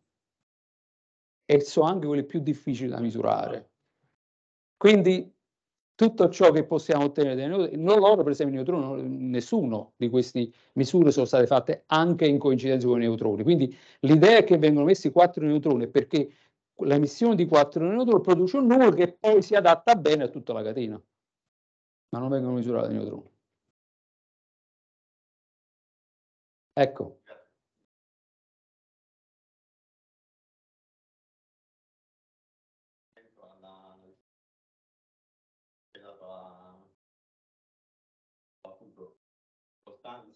e sono anche quelli più difficili da misurare. Quindi tutto ciò che possiamo ottenere dai neutroni, non loro per esempio i neutroni, nessuno di queste misure sono state fatte anche in coincidenza con i neutroni, quindi l'idea è che vengono messi quattro neutroni perché l'emissione di quattro neutroni produce un numero che poi si adatta bene a tutta la catena, ma non vengono misurati i neutroni. Ecco,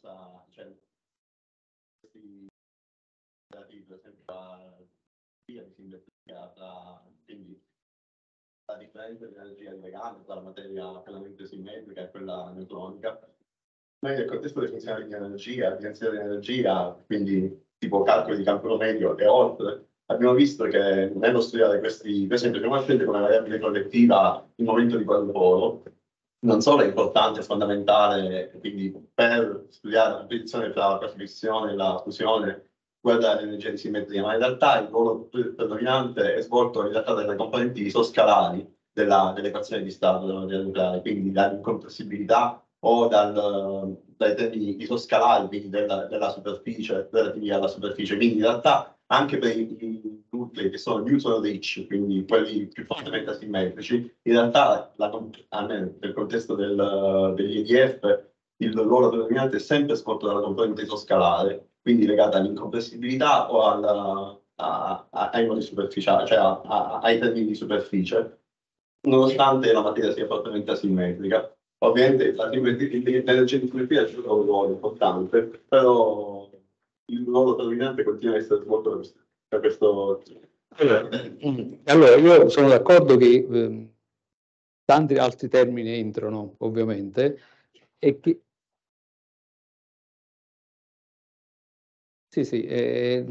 questa, cioè, questi dati, per esempio, la via disinvestigata, quindi la differenza di energia legale tra la materia pienamente simmetrica e quella neutronica. ma nel contesto delle funzioni di energia, di ansia dell'energia, quindi tipo calcoli di calcolo medio e oltre, abbiamo visto che nello studiare questi, per esempio, abbiamo scelto come variabile collettiva il momento di quando non solo è importante, è fondamentale, quindi per studiare la posizione tra la trasmissione e la fusione, guardare l'energia di simmetria, ma in realtà il ruolo predominante è svolto in realtà dalle componenti isoscalari dell'equazione dell di stato dell'energia nucleare, quindi dall'incompressibilità o dal, dai termini isoscalari, quindi della, della superficie, relativi alla superficie. Quindi in realtà anche per i nuclei che sono neutral rich, quindi quelli più fortemente asimmetrici, in realtà la, nel contesto del, degli EDF il loro determinante è sempre esposto dalla componente isoscalare, quindi legata all'incompressibilità o alla, a, a, ai modi superficiali, cioè a, ai termini di superficie, nonostante la materia sia fortemente asimmetrica. Ovviamente l'energia di superficie gioca un ruolo importante, però il loro determinante continua a essere molto questo... Allora, io sono d'accordo che eh, tanti altri termini entrano, ovviamente, e che Sì, sì, eh,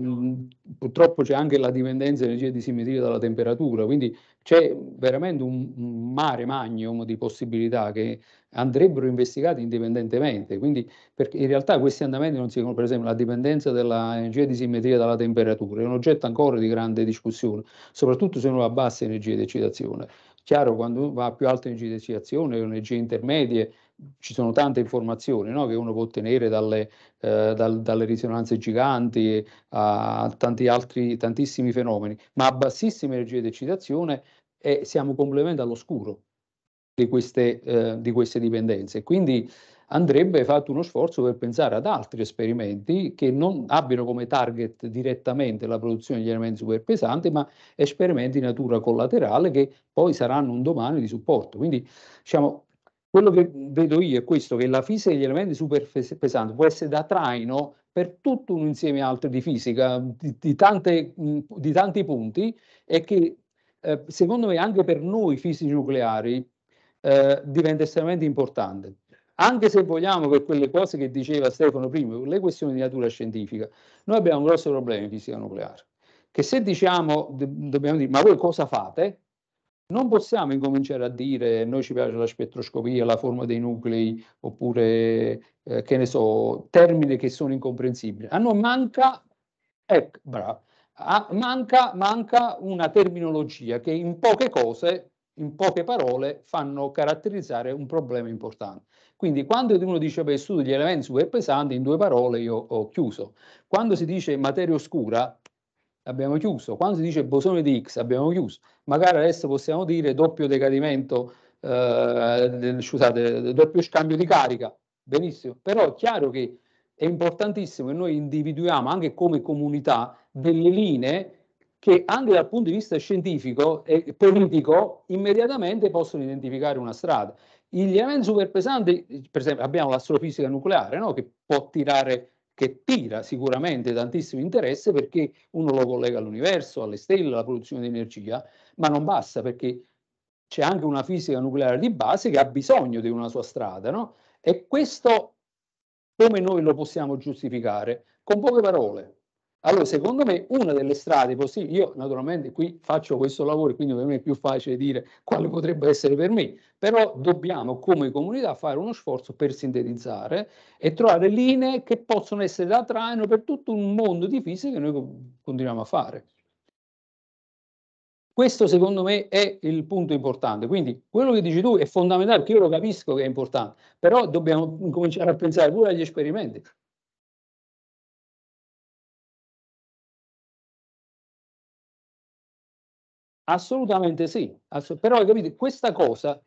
purtroppo c'è anche la dipendenza di energia di simmetria dalla temperatura, quindi c'è veramente un mare magnum di possibilità che andrebbero investigate indipendentemente, quindi perché in realtà questi andamenti non si conoscono, per esempio la dipendenza dell'energia di simmetria dalla temperatura, è un oggetto ancora di grande discussione, soprattutto se uno ha basse energie di eccitazione. Chiaro, quando va a più alte energie di eccitazione, energie intermedie, ci sono tante informazioni no? che uno può ottenere dalle, eh, dal, dalle risonanze giganti a tanti altri, tantissimi fenomeni, ma a bassissime energie di eccitazione eh, siamo completamente all'oscuro di queste, eh, di queste dipendenze. Quindi andrebbe fatto uno sforzo per pensare ad altri esperimenti che non abbiano come target direttamente la produzione di elementi superpesanti, ma esperimenti di natura collaterale che poi saranno un domani di supporto. Quindi diciamo, quello che vedo io è questo, che la fisica degli elementi pesanti può essere da traino per tutto un insieme altro di fisica, di, di, tante, mm, di tanti punti, e che eh, secondo me anche per noi fisici nucleari eh, diventa estremamente importante anche se vogliamo per quelle cose che diceva Stefano prima, le questioni di natura scientifica, noi abbiamo un grosso problema in fisica nucleare, che se diciamo, dobbiamo dire, ma voi cosa fate? non possiamo incominciare a dire noi ci piace la spettroscopia, la forma dei nuclei, oppure eh, che ne so, termini che sono incomprensibili. A noi manca, ecco, bravo, a, manca, manca una terminologia che in poche cose, in poche parole, fanno caratterizzare un problema importante. Quindi quando uno dice beh, studio gli elementi pesanti, in due parole io ho chiuso. Quando si dice materia oscura, abbiamo chiuso. Quando si dice bosone di X, abbiamo chiuso. Magari adesso possiamo dire doppio decadimento, eh, scusate, doppio scambio di carica. Benissimo, però è chiaro che è importantissimo che noi individuiamo anche come comunità delle linee che anche dal punto di vista scientifico e politico immediatamente possono identificare una strada. Gli elementi superpesanti, per esempio abbiamo l'astrofisica nucleare no? che può tirare che tira sicuramente tantissimo interesse perché uno lo collega all'universo, alle stelle, alla produzione di energia, ma non basta perché c'è anche una fisica nucleare di base che ha bisogno di una sua strada, no? E questo come noi lo possiamo giustificare? Con poche parole, allora, secondo me, una delle strade possibili, io naturalmente qui faccio questo lavoro, quindi per me è più facile dire quale potrebbe essere per me, però dobbiamo come comunità fare uno sforzo per sintetizzare e trovare linee che possono essere da traino per tutto un mondo di fisica che noi continuiamo a fare. Questo secondo me è il punto importante, quindi quello che dici tu è fondamentale, che io lo capisco che è importante, però dobbiamo cominciare a pensare pure agli esperimenti, Assolutamente sì, ass- però capite, questa cosa,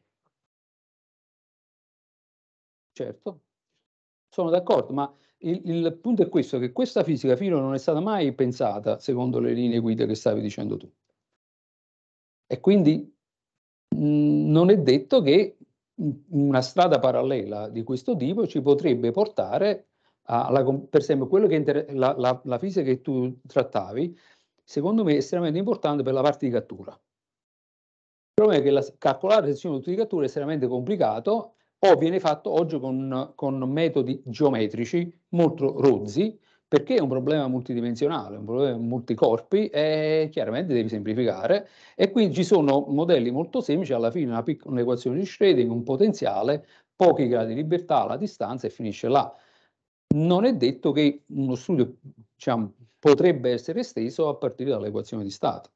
certo, sono d'accordo, ma il, il, punto è questo, che questa fisica filo non è stata mai pensata secondo le linee guida che stavi dicendo tu. E quindi mh, mhmm, non è detto che una strada parallela di questo tipo ci potrebbe portare alla, per esempio, quello che inter- la, la, la fisica che tu trattavi secondo me, estremamente importante per la parte di cattura. Il problema è che la, calcolare la sezione di cattura è estremamente complicato o viene fatto oggi con, con metodi geometrici molto rozzi, perché è un problema multidimensionale, un problema di molti corpi e chiaramente devi semplificare e quindi ci sono modelli molto semplici, alla fine una piccola un'equazione di Schrödinger, un potenziale, pochi gradi di libertà, la distanza e finisce là. Non è detto che uno studio diciamo, potrebbe essere esteso a partire dall'equazione di stato,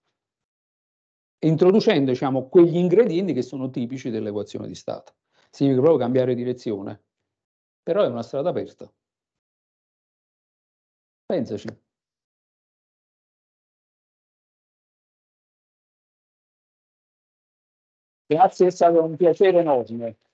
introducendo diciamo, quegli ingredienti che sono tipici dell'equazione di stato. Significa proprio cambiare direzione, però è una strada aperta. Pensaci. Grazie, è stato un piacere enorme.